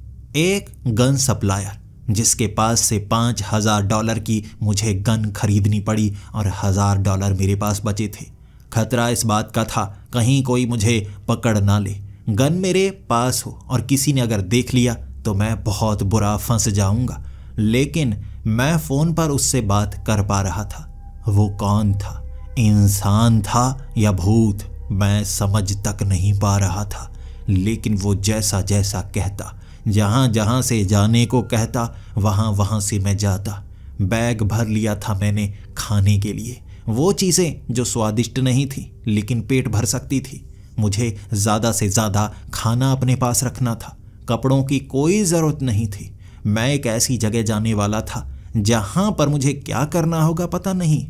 एक गन सप्लायर जिसके पास से पाँच हज़ार डॉलर की मुझे गन खरीदनी पड़ी और हज़ार डॉलर मेरे पास बचे थे खतरा इस बात का था कहीं कोई मुझे पकड़ ना ले गन मेरे पास हो और किसी ने अगर देख लिया तो मैं बहुत बुरा फंस जाऊंगा लेकिन मैं फ़ोन पर उससे बात कर पा रहा था वो कौन था इंसान था या भूत मैं समझ तक नहीं पा रहा था लेकिन वो जैसा जैसा कहता जहाँ जहाँ से जाने को कहता वहाँ वहाँ से मैं जाता बैग भर लिया था मैंने खाने के लिए वो चीज़ें जो स्वादिष्ट नहीं थी लेकिन पेट भर सकती थी मुझे ज़्यादा से ज़्यादा खाना अपने पास रखना था कपड़ों की कोई ज़रूरत नहीं थी मैं एक ऐसी जगह जाने वाला था जहाँ पर मुझे क्या करना होगा पता नहीं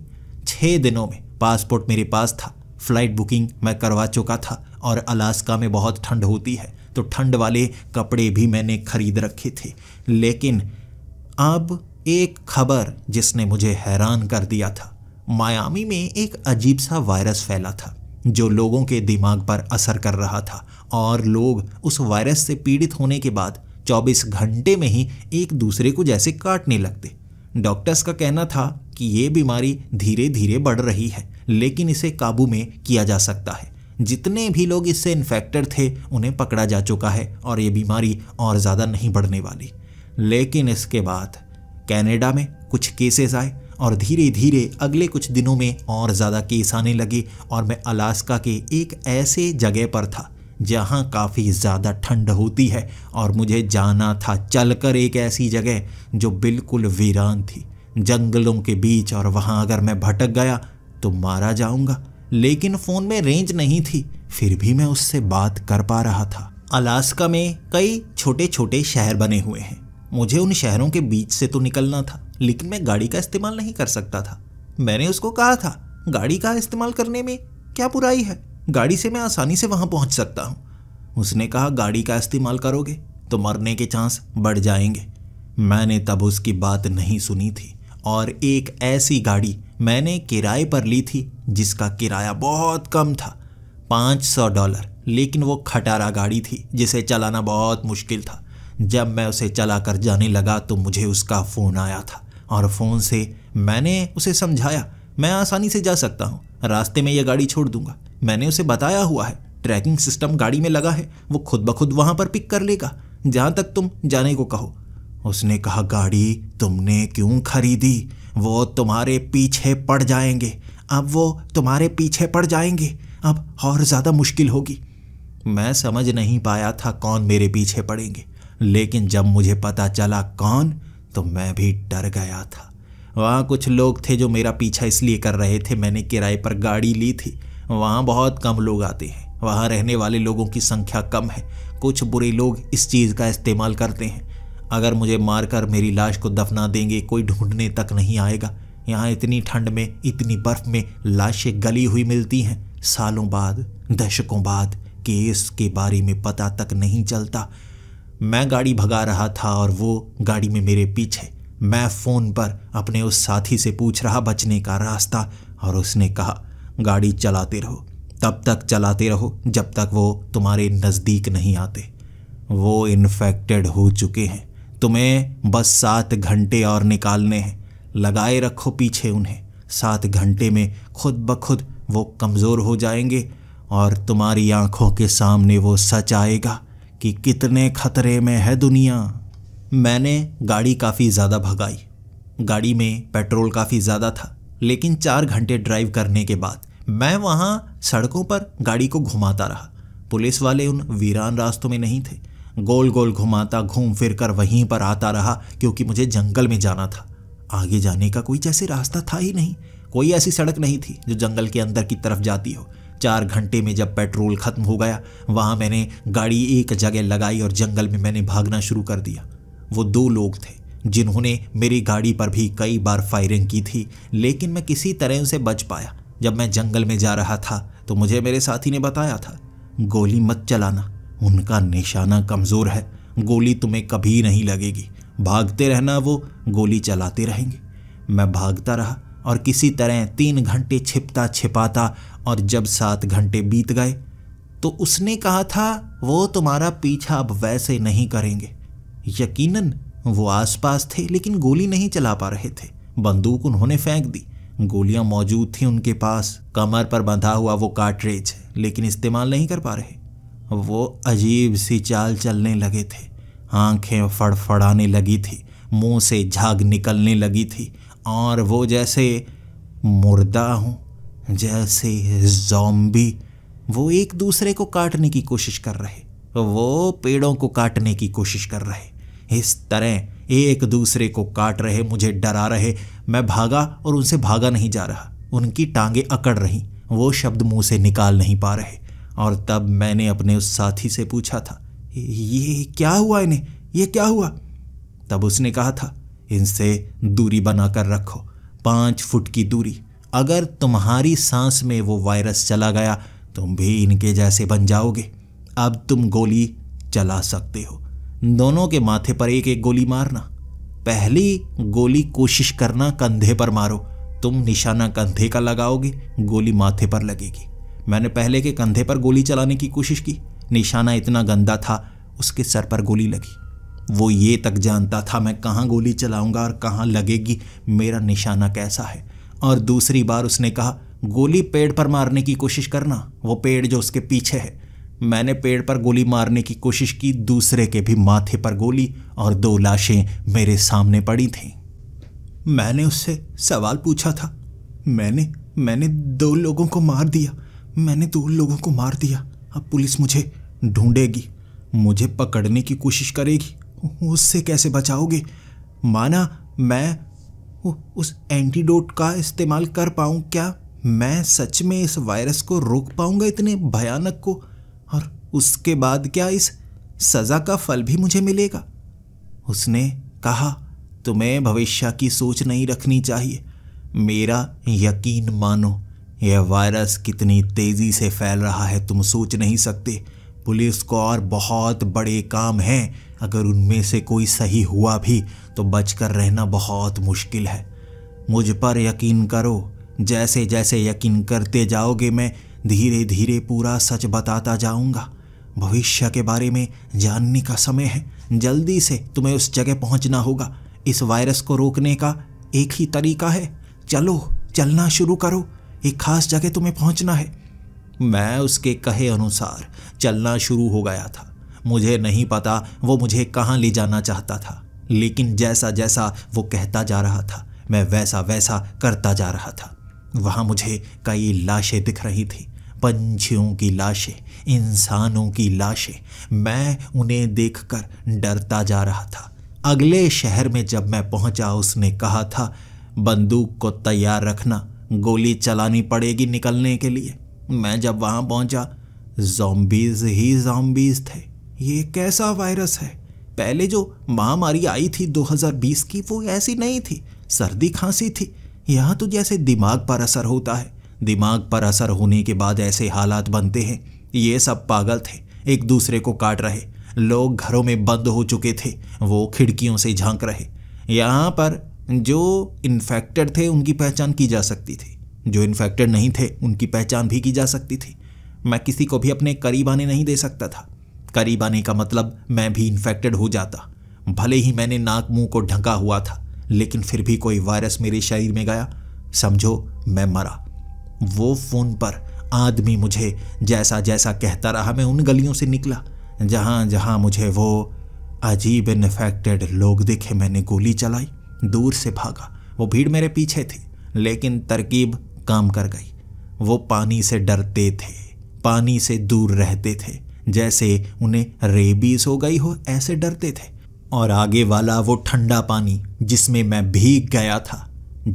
छः दिनों में पासपोर्ट मेरे पास था फ्लाइट बुकिंग मैं करवा चुका था और अलास्का में बहुत ठंड होती है तो ठंड वाले कपड़े भी मैंने खरीद रखे थे लेकिन अब एक खबर जिसने मुझे हैरान कर दिया था मायामी में एक अजीब सा वायरस फैला था जो लोगों के दिमाग पर असर कर रहा था और लोग उस वायरस से पीड़ित होने के बाद 24 घंटे में ही एक दूसरे को जैसे काटने लगते डॉक्टर्स का कहना था कि ये बीमारी धीरे धीरे बढ़ रही है लेकिन इसे काबू में किया जा सकता है जितने भी लोग इससे इन्फेक्टेड थे उन्हें पकड़ा जा चुका है और ये बीमारी और ज़्यादा नहीं बढ़ने वाली लेकिन इसके बाद कैनेडा में कुछ केसेस आए और धीरे धीरे अगले कुछ दिनों में और ज़्यादा केस आने लगे और मैं अलास्का के एक ऐसे जगह पर था जहाँ काफ़ी ज़्यादा ठंड होती है और मुझे जाना था चलकर एक ऐसी जगह जो बिल्कुल वीरान थी जंगलों के बीच और वहाँ अगर मैं भटक गया तो मारा जाऊँगा लेकिन फ़ोन में रेंज नहीं थी फिर भी मैं उससे बात कर पा रहा था अलास्का में कई छोटे छोटे शहर बने हुए हैं मुझे उन शहरों के बीच से तो निकलना था लेकिन मैं गाड़ी का इस्तेमाल नहीं कर सकता था मैंने उसको कहा था गाड़ी का इस्तेमाल करने में क्या बुराई है गाड़ी से मैं आसानी से वहां पहुंच सकता हूँ उसने कहा गाड़ी का इस्तेमाल करोगे तो मरने के चांस बढ़ जाएंगे मैंने तब उसकी बात नहीं सुनी थी और एक ऐसी गाड़ी मैंने किराए पर ली थी जिसका किराया बहुत कम था पाँच सौ डॉलर लेकिन वो खटारा गाड़ी थी जिसे चलाना बहुत मुश्किल था जब मैं उसे चला कर जाने लगा तो मुझे उसका फ़ोन आया था और फ़ोन से मैंने उसे समझाया मैं आसानी से जा सकता हूँ रास्ते में यह गाड़ी छोड़ दूंगा मैंने उसे बताया हुआ है ट्रैकिंग सिस्टम गाड़ी में लगा है वो खुद ब खुद वहाँ पर पिक कर लेगा जहाँ तक तुम जाने को कहो उसने कहा गाड़ी तुमने क्यों खरीदी वो तुम्हारे पीछे पड़ जाएंगे अब वो तुम्हारे पीछे पड़ जाएंगे अब और ज़्यादा मुश्किल होगी मैं समझ नहीं पाया था कौन मेरे पीछे पड़ेंगे लेकिन जब मुझे पता चला कौन तो मैं भी डर गया था वहाँ कुछ लोग थे जो मेरा पीछा इसलिए कर रहे थे मैंने किराए पर गाड़ी ली थी वहाँ बहुत कम लोग आते हैं वहाँ रहने वाले लोगों की संख्या कम है कुछ बुरे लोग इस चीज़ का इस्तेमाल करते हैं अगर मुझे मारकर मेरी लाश को दफना देंगे कोई ढूंढने तक नहीं आएगा यहाँ इतनी ठंड में इतनी बर्फ में लाशें गली हुई मिलती हैं सालों बाद दशकों बाद केस के बारे में पता तक नहीं चलता मैं गाड़ी भगा रहा था और वो गाड़ी में मेरे पीछे मैं फ़ोन पर अपने उस साथी से पूछ रहा बचने का रास्ता और उसने कहा गाड़ी चलाते रहो तब तक चलाते रहो जब तक वो तुम्हारे नज़दीक नहीं आते वो इन्फेक्टेड हो चुके हैं तुम्हें बस सात घंटे और निकालने हैं लगाए रखो पीछे उन्हें सात घंटे में खुद ब खुद वो कमज़ोर हो जाएंगे और तुम्हारी आंखों के सामने वो सच आएगा कि कितने खतरे में है दुनिया मैंने गाड़ी काफ़ी ज़्यादा भगाई गाड़ी में पेट्रोल काफ़ी ज़्यादा था लेकिन चार घंटे ड्राइव करने के बाद मैं वहाँ सड़कों पर गाड़ी को घुमाता रहा पुलिस वाले उन वीरान रास्तों में नहीं थे गोल गोल घुमाता घूम फिर कर वहीं पर आता रहा क्योंकि मुझे जंगल में जाना था आगे जाने का कोई जैसे रास्ता था ही नहीं कोई ऐसी सड़क नहीं थी जो जंगल के अंदर की तरफ जाती हो चार घंटे में जब पेट्रोल ख़त्म हो गया वहाँ मैंने गाड़ी एक जगह लगाई और जंगल में मैंने भागना शुरू कर दिया वो दो लोग थे जिन्होंने मेरी गाड़ी पर भी कई बार फायरिंग की थी लेकिन मैं किसी तरह उसे बच पाया जब मैं जंगल में जा रहा था तो मुझे मेरे साथी ने बताया था गोली मत चलाना उनका निशाना कमज़ोर है गोली तुम्हें कभी नहीं लगेगी भागते रहना वो गोली चलाते रहेंगे मैं भागता रहा और किसी तरह तीन घंटे छिपता छिपाता और जब सात घंटे बीत गए तो उसने कहा था वो तुम्हारा पीछा अब वैसे नहीं करेंगे यकीनन वो आसपास थे लेकिन गोली नहीं चला पा रहे थे बंदूक उन्होंने फेंक दी गोलियां मौजूद थी उनके पास कमर पर बंधा हुआ वो कार्टरेज लेकिन इस्तेमाल नहीं कर पा रहे वो अजीब सी चाल चलने लगे थे आंखें फड़फड़ाने लगी थी मुंह से झाग निकलने लगी थी और वो जैसे मुर्दा हूँ जैसे जॉम्बी वो एक दूसरे को काटने की कोशिश कर रहे वो पेड़ों को काटने की कोशिश कर रहे इस तरह एक दूसरे को काट रहे मुझे डरा रहे मैं भागा और उनसे भागा नहीं जा रहा उनकी टांगे अकड़ रही वो शब्द मुंह से निकाल नहीं पा रहे और तब मैंने अपने उस साथी से पूछा था ये क्या हुआ इन्हें ये क्या हुआ तब उसने कहा था इनसे दूरी बनाकर रखो पाँच फुट की दूरी अगर तुम्हारी सांस में वो वायरस चला गया तुम भी इनके जैसे बन जाओगे अब तुम गोली चला सकते हो दोनों के माथे पर एक एक गोली मारना पहली गोली कोशिश करना कंधे पर मारो तुम निशाना कंधे का लगाओगे गोली माथे पर लगेगी मैंने पहले के कंधे पर गोली चलाने की कोशिश की निशाना इतना गंदा था उसके सर पर गोली लगी वो ये तक जानता था मैं कहाँ गोली चलाऊंगा और कहाँ लगेगी मेरा निशाना कैसा है और दूसरी बार उसने कहा गोली पेड़ पर मारने की कोशिश करना वो पेड़ जो उसके पीछे है मैंने पेड़ पर गोली मारने की कोशिश की दूसरे के भी माथे पर गोली और दो लाशें मेरे सामने पड़ी थीं मैंने उससे सवाल पूछा था मैंने मैंने दो लोगों को मार दिया मैंने दो लोगों को मार दिया अब पुलिस मुझे ढूंढेगी मुझे पकड़ने की कोशिश करेगी उससे कैसे बचाओगे माना मैं उस एंटीडोट का इस्तेमाल कर पाऊँ क्या मैं सच में इस वायरस को रोक पाऊँगा इतने भयानक को और उसके बाद क्या इस सज़ा का फल भी मुझे मिलेगा उसने कहा तुम्हें भविष्य की सोच नहीं रखनी चाहिए मेरा यकीन मानो यह वायरस कितनी तेज़ी से फैल रहा है तुम सोच नहीं सकते पुलिस को और बहुत बड़े काम हैं अगर उनमें से कोई सही हुआ भी तो बचकर रहना बहुत मुश्किल है मुझ पर यकीन करो जैसे जैसे यकीन करते जाओगे मैं धीरे धीरे पूरा सच बताता जाऊंगा भविष्य के बारे में जानने का समय है जल्दी से तुम्हें उस जगह पहुंचना होगा इस वायरस को रोकने का एक ही तरीका है चलो चलना शुरू करो एक खास जगह तुम्हें पहुंचना है मैं उसके कहे अनुसार चलना शुरू हो गया था मुझे नहीं पता वो मुझे कहाँ ले जाना चाहता था लेकिन जैसा जैसा वो कहता जा रहा था मैं वैसा वैसा करता जा रहा था वहाँ मुझे कई लाशें दिख रही थी पंछियों की लाशें इंसानों की लाशें मैं उन्हें देखकर डरता जा रहा था अगले शहर में जब मैं पहुंचा उसने कहा था बंदूक को तैयार रखना गोली चलानी पड़ेगी निकलने के लिए मैं जब वहां पहुंचा जॉम्बीज ही जॉम्बीज थे ये कैसा वायरस है पहले जो महामारी आई थी 2020 की वो ऐसी नहीं थी सर्दी खांसी थी यहाँ तो जैसे दिमाग पर असर होता है दिमाग पर असर होने के बाद ऐसे हालात बनते हैं ये सब पागल थे एक दूसरे को काट रहे लोग घरों में बंद हो चुके थे वो खिड़कियों से झांक रहे यहाँ पर जो इन्फेक्टेड थे उनकी पहचान की जा सकती थी जो इन्फेक्टेड नहीं थे उनकी पहचान भी की जा सकती थी मैं किसी को भी अपने करीब आने नहीं दे सकता था करीब आने का मतलब मैं भी इन्फेक्टेड हो जाता भले ही मैंने नाक मुंह को ढंका हुआ था लेकिन फिर भी कोई वायरस मेरे शरीर में गया समझो मैं मरा वो फोन पर आदमी मुझे जैसा जैसा कहता रहा मैं उन गलियों से निकला जहाँ जहाँ मुझे वो अजीब इन्फेक्टेड लोग दिखे मैंने गोली चलाई दूर से भागा वो भीड़ मेरे पीछे थी लेकिन तरकीब काम कर गई वो पानी से डरते थे पानी से दूर रहते थे जैसे उन्हें रेबीज हो गई हो ऐसे डरते थे और आगे वाला वो ठंडा पानी जिसमें मैं भीग गया था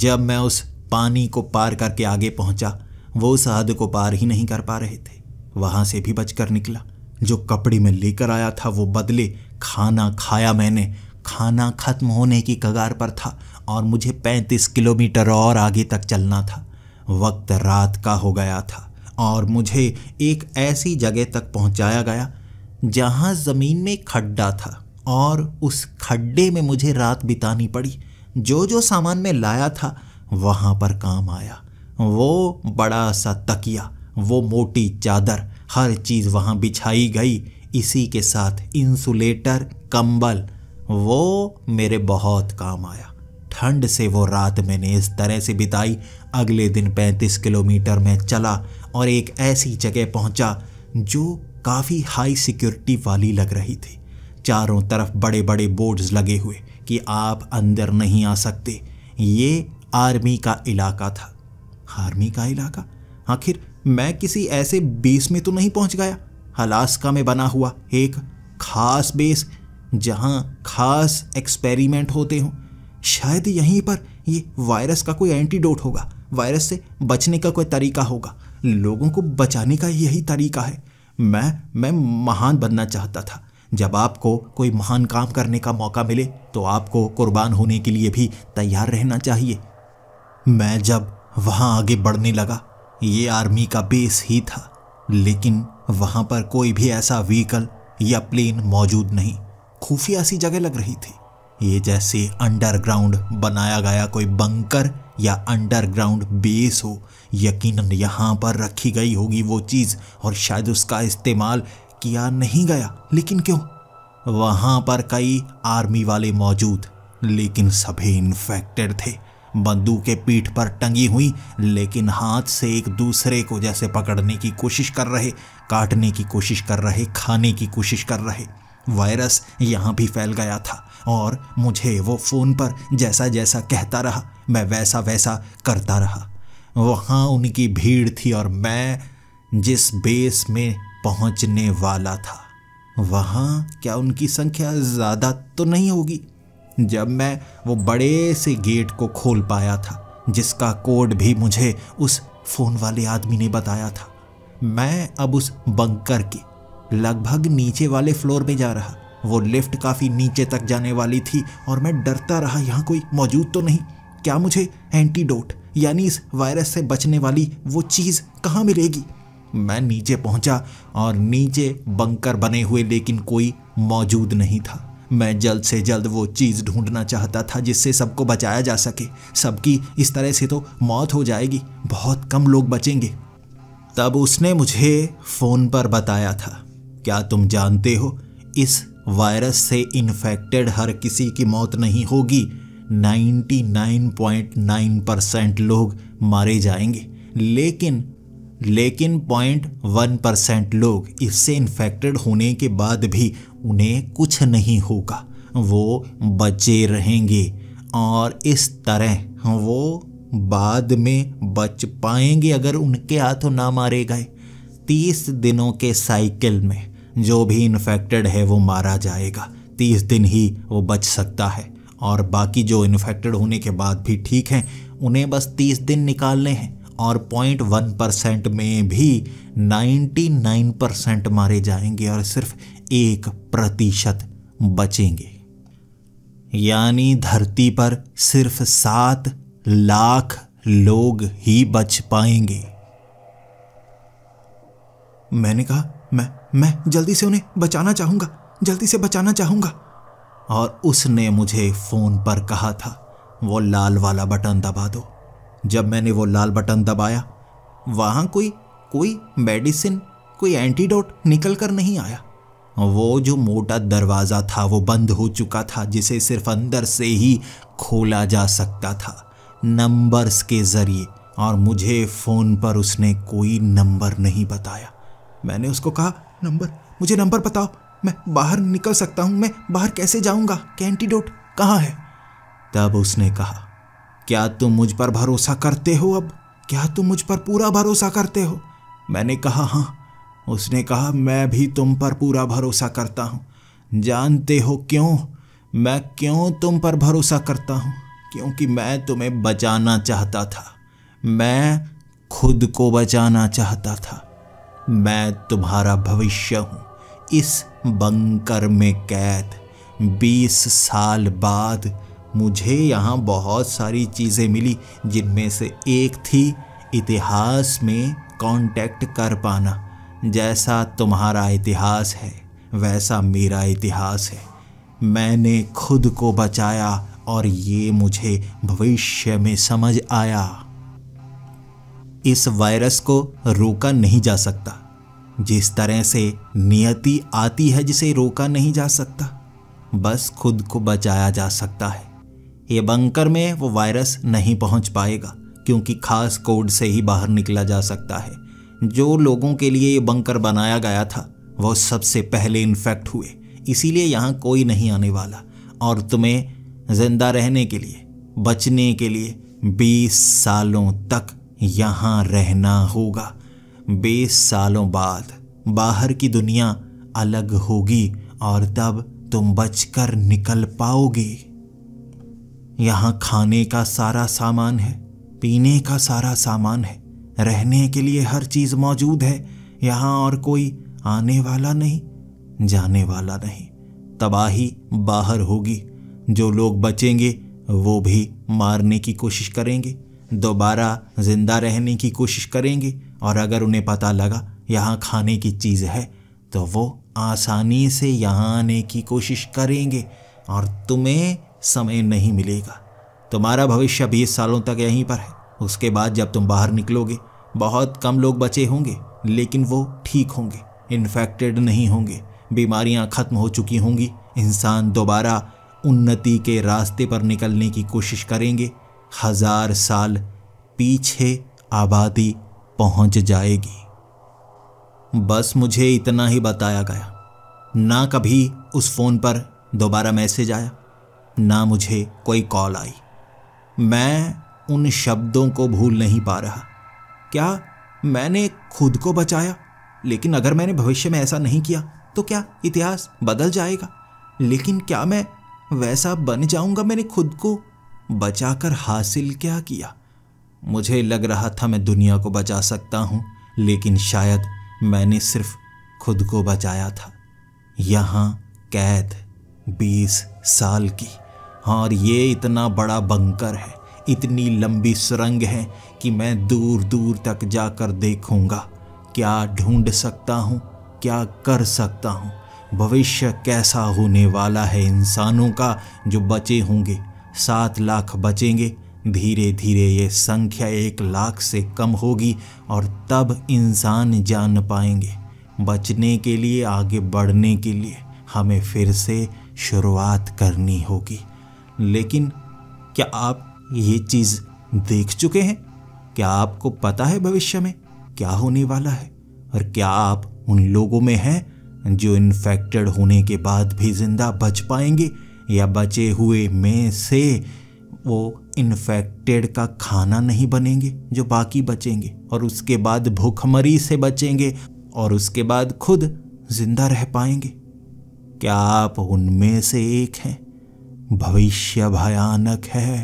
जब मैं उस पानी को पार करके आगे पहुंचा वो उस हद को पार ही नहीं कर पा रहे थे वहां से भी बचकर निकला जो कपड़े में लेकर आया था वो बदले खाना खाया मैंने खाना खत्म होने की कगार पर था और मुझे 35 किलोमीटर और आगे तक चलना था वक्त रात का हो गया था और मुझे एक ऐसी जगह तक पहुंचाया गया जहां ज़मीन में खड्डा था और उस खड्डे में मुझे रात बितानी पड़ी जो जो सामान मैं लाया था वहाँ पर काम आया वो बड़ा सा तकिया वो मोटी चादर हर चीज़ वहाँ बिछाई गई इसी के साथ इंसुलेटर कंबल वो मेरे बहुत काम आया ठंड से वो रात मैंने इस तरह से बिताई अगले दिन 35 किलोमीटर मैं चला और एक ऐसी जगह पहुंचा जो काफ़ी हाई सिक्योरिटी वाली लग रही थी चारों तरफ बड़े बड़े बोर्ड्स लगे हुए कि आप अंदर नहीं आ सकते ये आर्मी का इलाका था आर्मी का इलाका आखिर मैं किसी ऐसे बेस में तो नहीं पहुंच गया हलास्का में बना हुआ एक खास बेस जहां खास एक्सपेरिमेंट होते हों शायद यहीं पर ये वायरस का कोई एंटीडोट होगा वायरस से बचने का कोई तरीका होगा लोगों को बचाने का यही तरीका है मैं मैं महान बनना चाहता था जब आपको कोई महान काम करने का मौका मिले तो आपको कुर्बान होने के लिए भी तैयार रहना चाहिए मैं जब वहाँ आगे बढ़ने लगा ये आर्मी का बेस ही था लेकिन वहाँ पर कोई भी ऐसा व्हीकल या प्लेन मौजूद नहीं खुफिया सी जगह लग रही थी ये जैसे अंडरग्राउंड बनाया गया कोई बंकर या अंडरग्राउंड बेस हो यकीनन यहाँ पर रखी गई होगी वो चीज़ और शायद उसका इस्तेमाल किया नहीं गया लेकिन क्यों वहाँ पर कई आर्मी वाले मौजूद लेकिन सभी इन्फेक्टेड थे बंदूक के पीठ पर टंगी हुई लेकिन हाथ से एक दूसरे को जैसे पकड़ने की कोशिश कर रहे काटने की कोशिश कर रहे खाने की कोशिश कर रहे वायरस यहाँ भी फैल गया था और मुझे वो फ़ोन पर जैसा जैसा कहता रहा मैं वैसा वैसा करता रहा वहाँ उनकी भीड़ थी और मैं जिस बेस में पहुँचने वाला था वहाँ क्या उनकी संख्या ज़्यादा तो नहीं होगी जब मैं वो बड़े से गेट को खोल पाया था जिसका कोड भी मुझे उस फ़ोन वाले आदमी ने बताया था मैं अब उस बंकर के लगभग नीचे वाले फ्लोर में जा रहा वो लिफ्ट काफ़ी नीचे तक जाने वाली थी और मैं डरता रहा यहाँ कोई मौजूद तो नहीं क्या मुझे एंटीडोट यानी इस वायरस से बचने वाली वो चीज़ कहाँ मिलेगी मैं नीचे पहुंचा और नीचे बंकर बने हुए लेकिन कोई मौजूद नहीं था मैं जल्द से जल्द वो चीज़ ढूंढना चाहता था जिससे सबको बचाया जा सके सबकी इस तरह से तो मौत हो जाएगी बहुत कम लोग बचेंगे तब उसने मुझे फ़ोन पर बताया था क्या तुम जानते हो इस वायरस से इन्फेक्टेड हर किसी की मौत नहीं होगी 99.9 परसेंट लोग मारे जाएंगे लेकिन लेकिन पॉइंट वन परसेंट लोग इससे इन्फेक्टेड होने के बाद भी उन्हें कुछ नहीं होगा वो बचे रहेंगे और इस तरह वो बाद में बच पाएंगे अगर उनके हाथों ना मारे गए तीस दिनों के साइकिल में जो भी इन्फेक्टेड है वो मारा जाएगा तीस दिन ही वो बच सकता है और बाकी जो इन्फेक्टेड होने के बाद भी ठीक हैं उन्हें बस तीस दिन निकालने हैं और पॉइंट वन परसेंट में भी नाइन्टी नाइन परसेंट मारे जाएंगे और सिर्फ एक प्रतिशत बचेंगे यानी धरती पर सिर्फ सात लाख लोग ही बच पाएंगे मैंने कहा मैं मैं जल्दी से उन्हें बचाना चाहूंगा जल्दी से बचाना चाहूंगा और उसने मुझे फ़ोन पर कहा था वो लाल वाला बटन दबा दो जब मैंने वो लाल बटन दबाया वहाँ कोई कोई मेडिसिन कोई एंटीडोट निकल कर नहीं आया वो जो मोटा दरवाज़ा था वो बंद हो चुका था जिसे सिर्फ अंदर से ही खोला जा सकता था नंबर्स के ज़रिए और मुझे फ़ोन पर उसने कोई नंबर नहीं बताया मैंने उसको कहा नंबर मुझे नंबर बताओ मैं बाहर निकल सकता हूँ मैं बाहर कैसे जाऊँगा कैंटीडोट कहाँ है तब उसने कहा क्या तुम मुझ पर भरोसा करते हो अब क्या तुम मुझ पर पूरा भरोसा करते हो मैंने कहा हाँ उसने कहा मैं भी तुम पर पूरा भरोसा करता हूँ जानते हो क्यों मैं क्यों तुम पर भरोसा करता हूँ क्योंकि मैं तुम्हें बचाना चाहता था मैं खुद को बचाना चाहता था मैं तुम्हारा भविष्य हूँ इस बंकर में कैद 20 साल बाद मुझे यहाँ बहुत सारी चीज़ें मिली जिनमें से एक थी इतिहास में कांटेक्ट कर पाना जैसा तुम्हारा इतिहास है वैसा मेरा इतिहास है मैंने खुद को बचाया और ये मुझे भविष्य में समझ आया इस वायरस को रोका नहीं जा सकता जिस तरह से नियति आती है जिसे रोका नहीं जा सकता बस खुद को बचाया जा सकता है ये बंकर में वो वायरस नहीं पहुंच पाएगा क्योंकि खास कोड से ही बाहर निकला जा सकता है जो लोगों के लिए ये बंकर बनाया गया था वो सबसे पहले इन्फेक्ट हुए इसीलिए यहाँ कोई नहीं आने वाला और तुम्हें जिंदा रहने के लिए बचने के लिए 20 सालों तक यहाँ रहना होगा बीस सालों बाद बाहर की दुनिया अलग होगी और तब तुम बचकर निकल पाओगे यहाँ खाने का सारा सामान है पीने का सारा सामान है रहने के लिए हर चीज़ मौजूद है यहाँ और कोई आने वाला नहीं जाने वाला नहीं तबाही बाहर होगी जो लोग बचेंगे वो भी मारने की कोशिश करेंगे दोबारा जिंदा रहने की कोशिश करेंगे और अगर उन्हें पता लगा यहाँ खाने की चीज़ है तो वो आसानी से यहाँ आने की कोशिश करेंगे और तुम्हें समय नहीं मिलेगा तुम्हारा भविष्य बीस सालों तक यहीं पर है उसके बाद जब तुम बाहर निकलोगे बहुत कम लोग बचे होंगे लेकिन वो ठीक होंगे इन्फेक्टेड नहीं होंगे बीमारियां ख़त्म हो चुकी होंगी इंसान दोबारा उन्नति के रास्ते पर निकलने की कोशिश करेंगे हज़ार साल पीछे आबादी पहुंच जाएगी बस मुझे इतना ही बताया गया ना कभी उस फ़ोन पर दोबारा मैसेज आया ना मुझे कोई कॉल आई मैं उन शब्दों को भूल नहीं पा रहा क्या मैंने खुद को बचाया लेकिन अगर मैंने भविष्य में ऐसा नहीं किया तो क्या इतिहास बदल जाएगा लेकिन क्या मैं वैसा बन जाऊंगा मैंने खुद को बचाकर हासिल क्या किया मुझे लग रहा था मैं दुनिया को बचा सकता हूँ लेकिन शायद मैंने सिर्फ खुद को बचाया था यहाँ कैद बीस साल की और ये इतना बड़ा बंकर है इतनी लंबी सुरंग है कि मैं दूर दूर तक जाकर देखूंगा क्या ढूंढ सकता हूँ क्या कर सकता हूँ भविष्य कैसा होने वाला है इंसानों का जो बचे होंगे सात लाख बचेंगे धीरे धीरे ये संख्या एक लाख से कम होगी और तब इंसान जान पाएंगे बचने के लिए आगे बढ़ने के लिए हमें फिर से शुरुआत करनी होगी लेकिन क्या आप ये चीज़ देख चुके हैं क्या आपको पता है भविष्य में क्या होने वाला है और क्या आप उन लोगों में हैं जो इन्फेक्टेड होने के बाद भी जिंदा बच पाएंगे या बचे हुए में से वो इन्फेक्टेड का खाना नहीं बनेंगे जो बाकी बचेंगे और उसके बाद भूखमरी से बचेंगे और उसके बाद खुद जिंदा रह पाएंगे क्या आप उनमें से एक हैं भविष्य भयानक है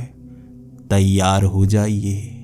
तैयार हो जाइए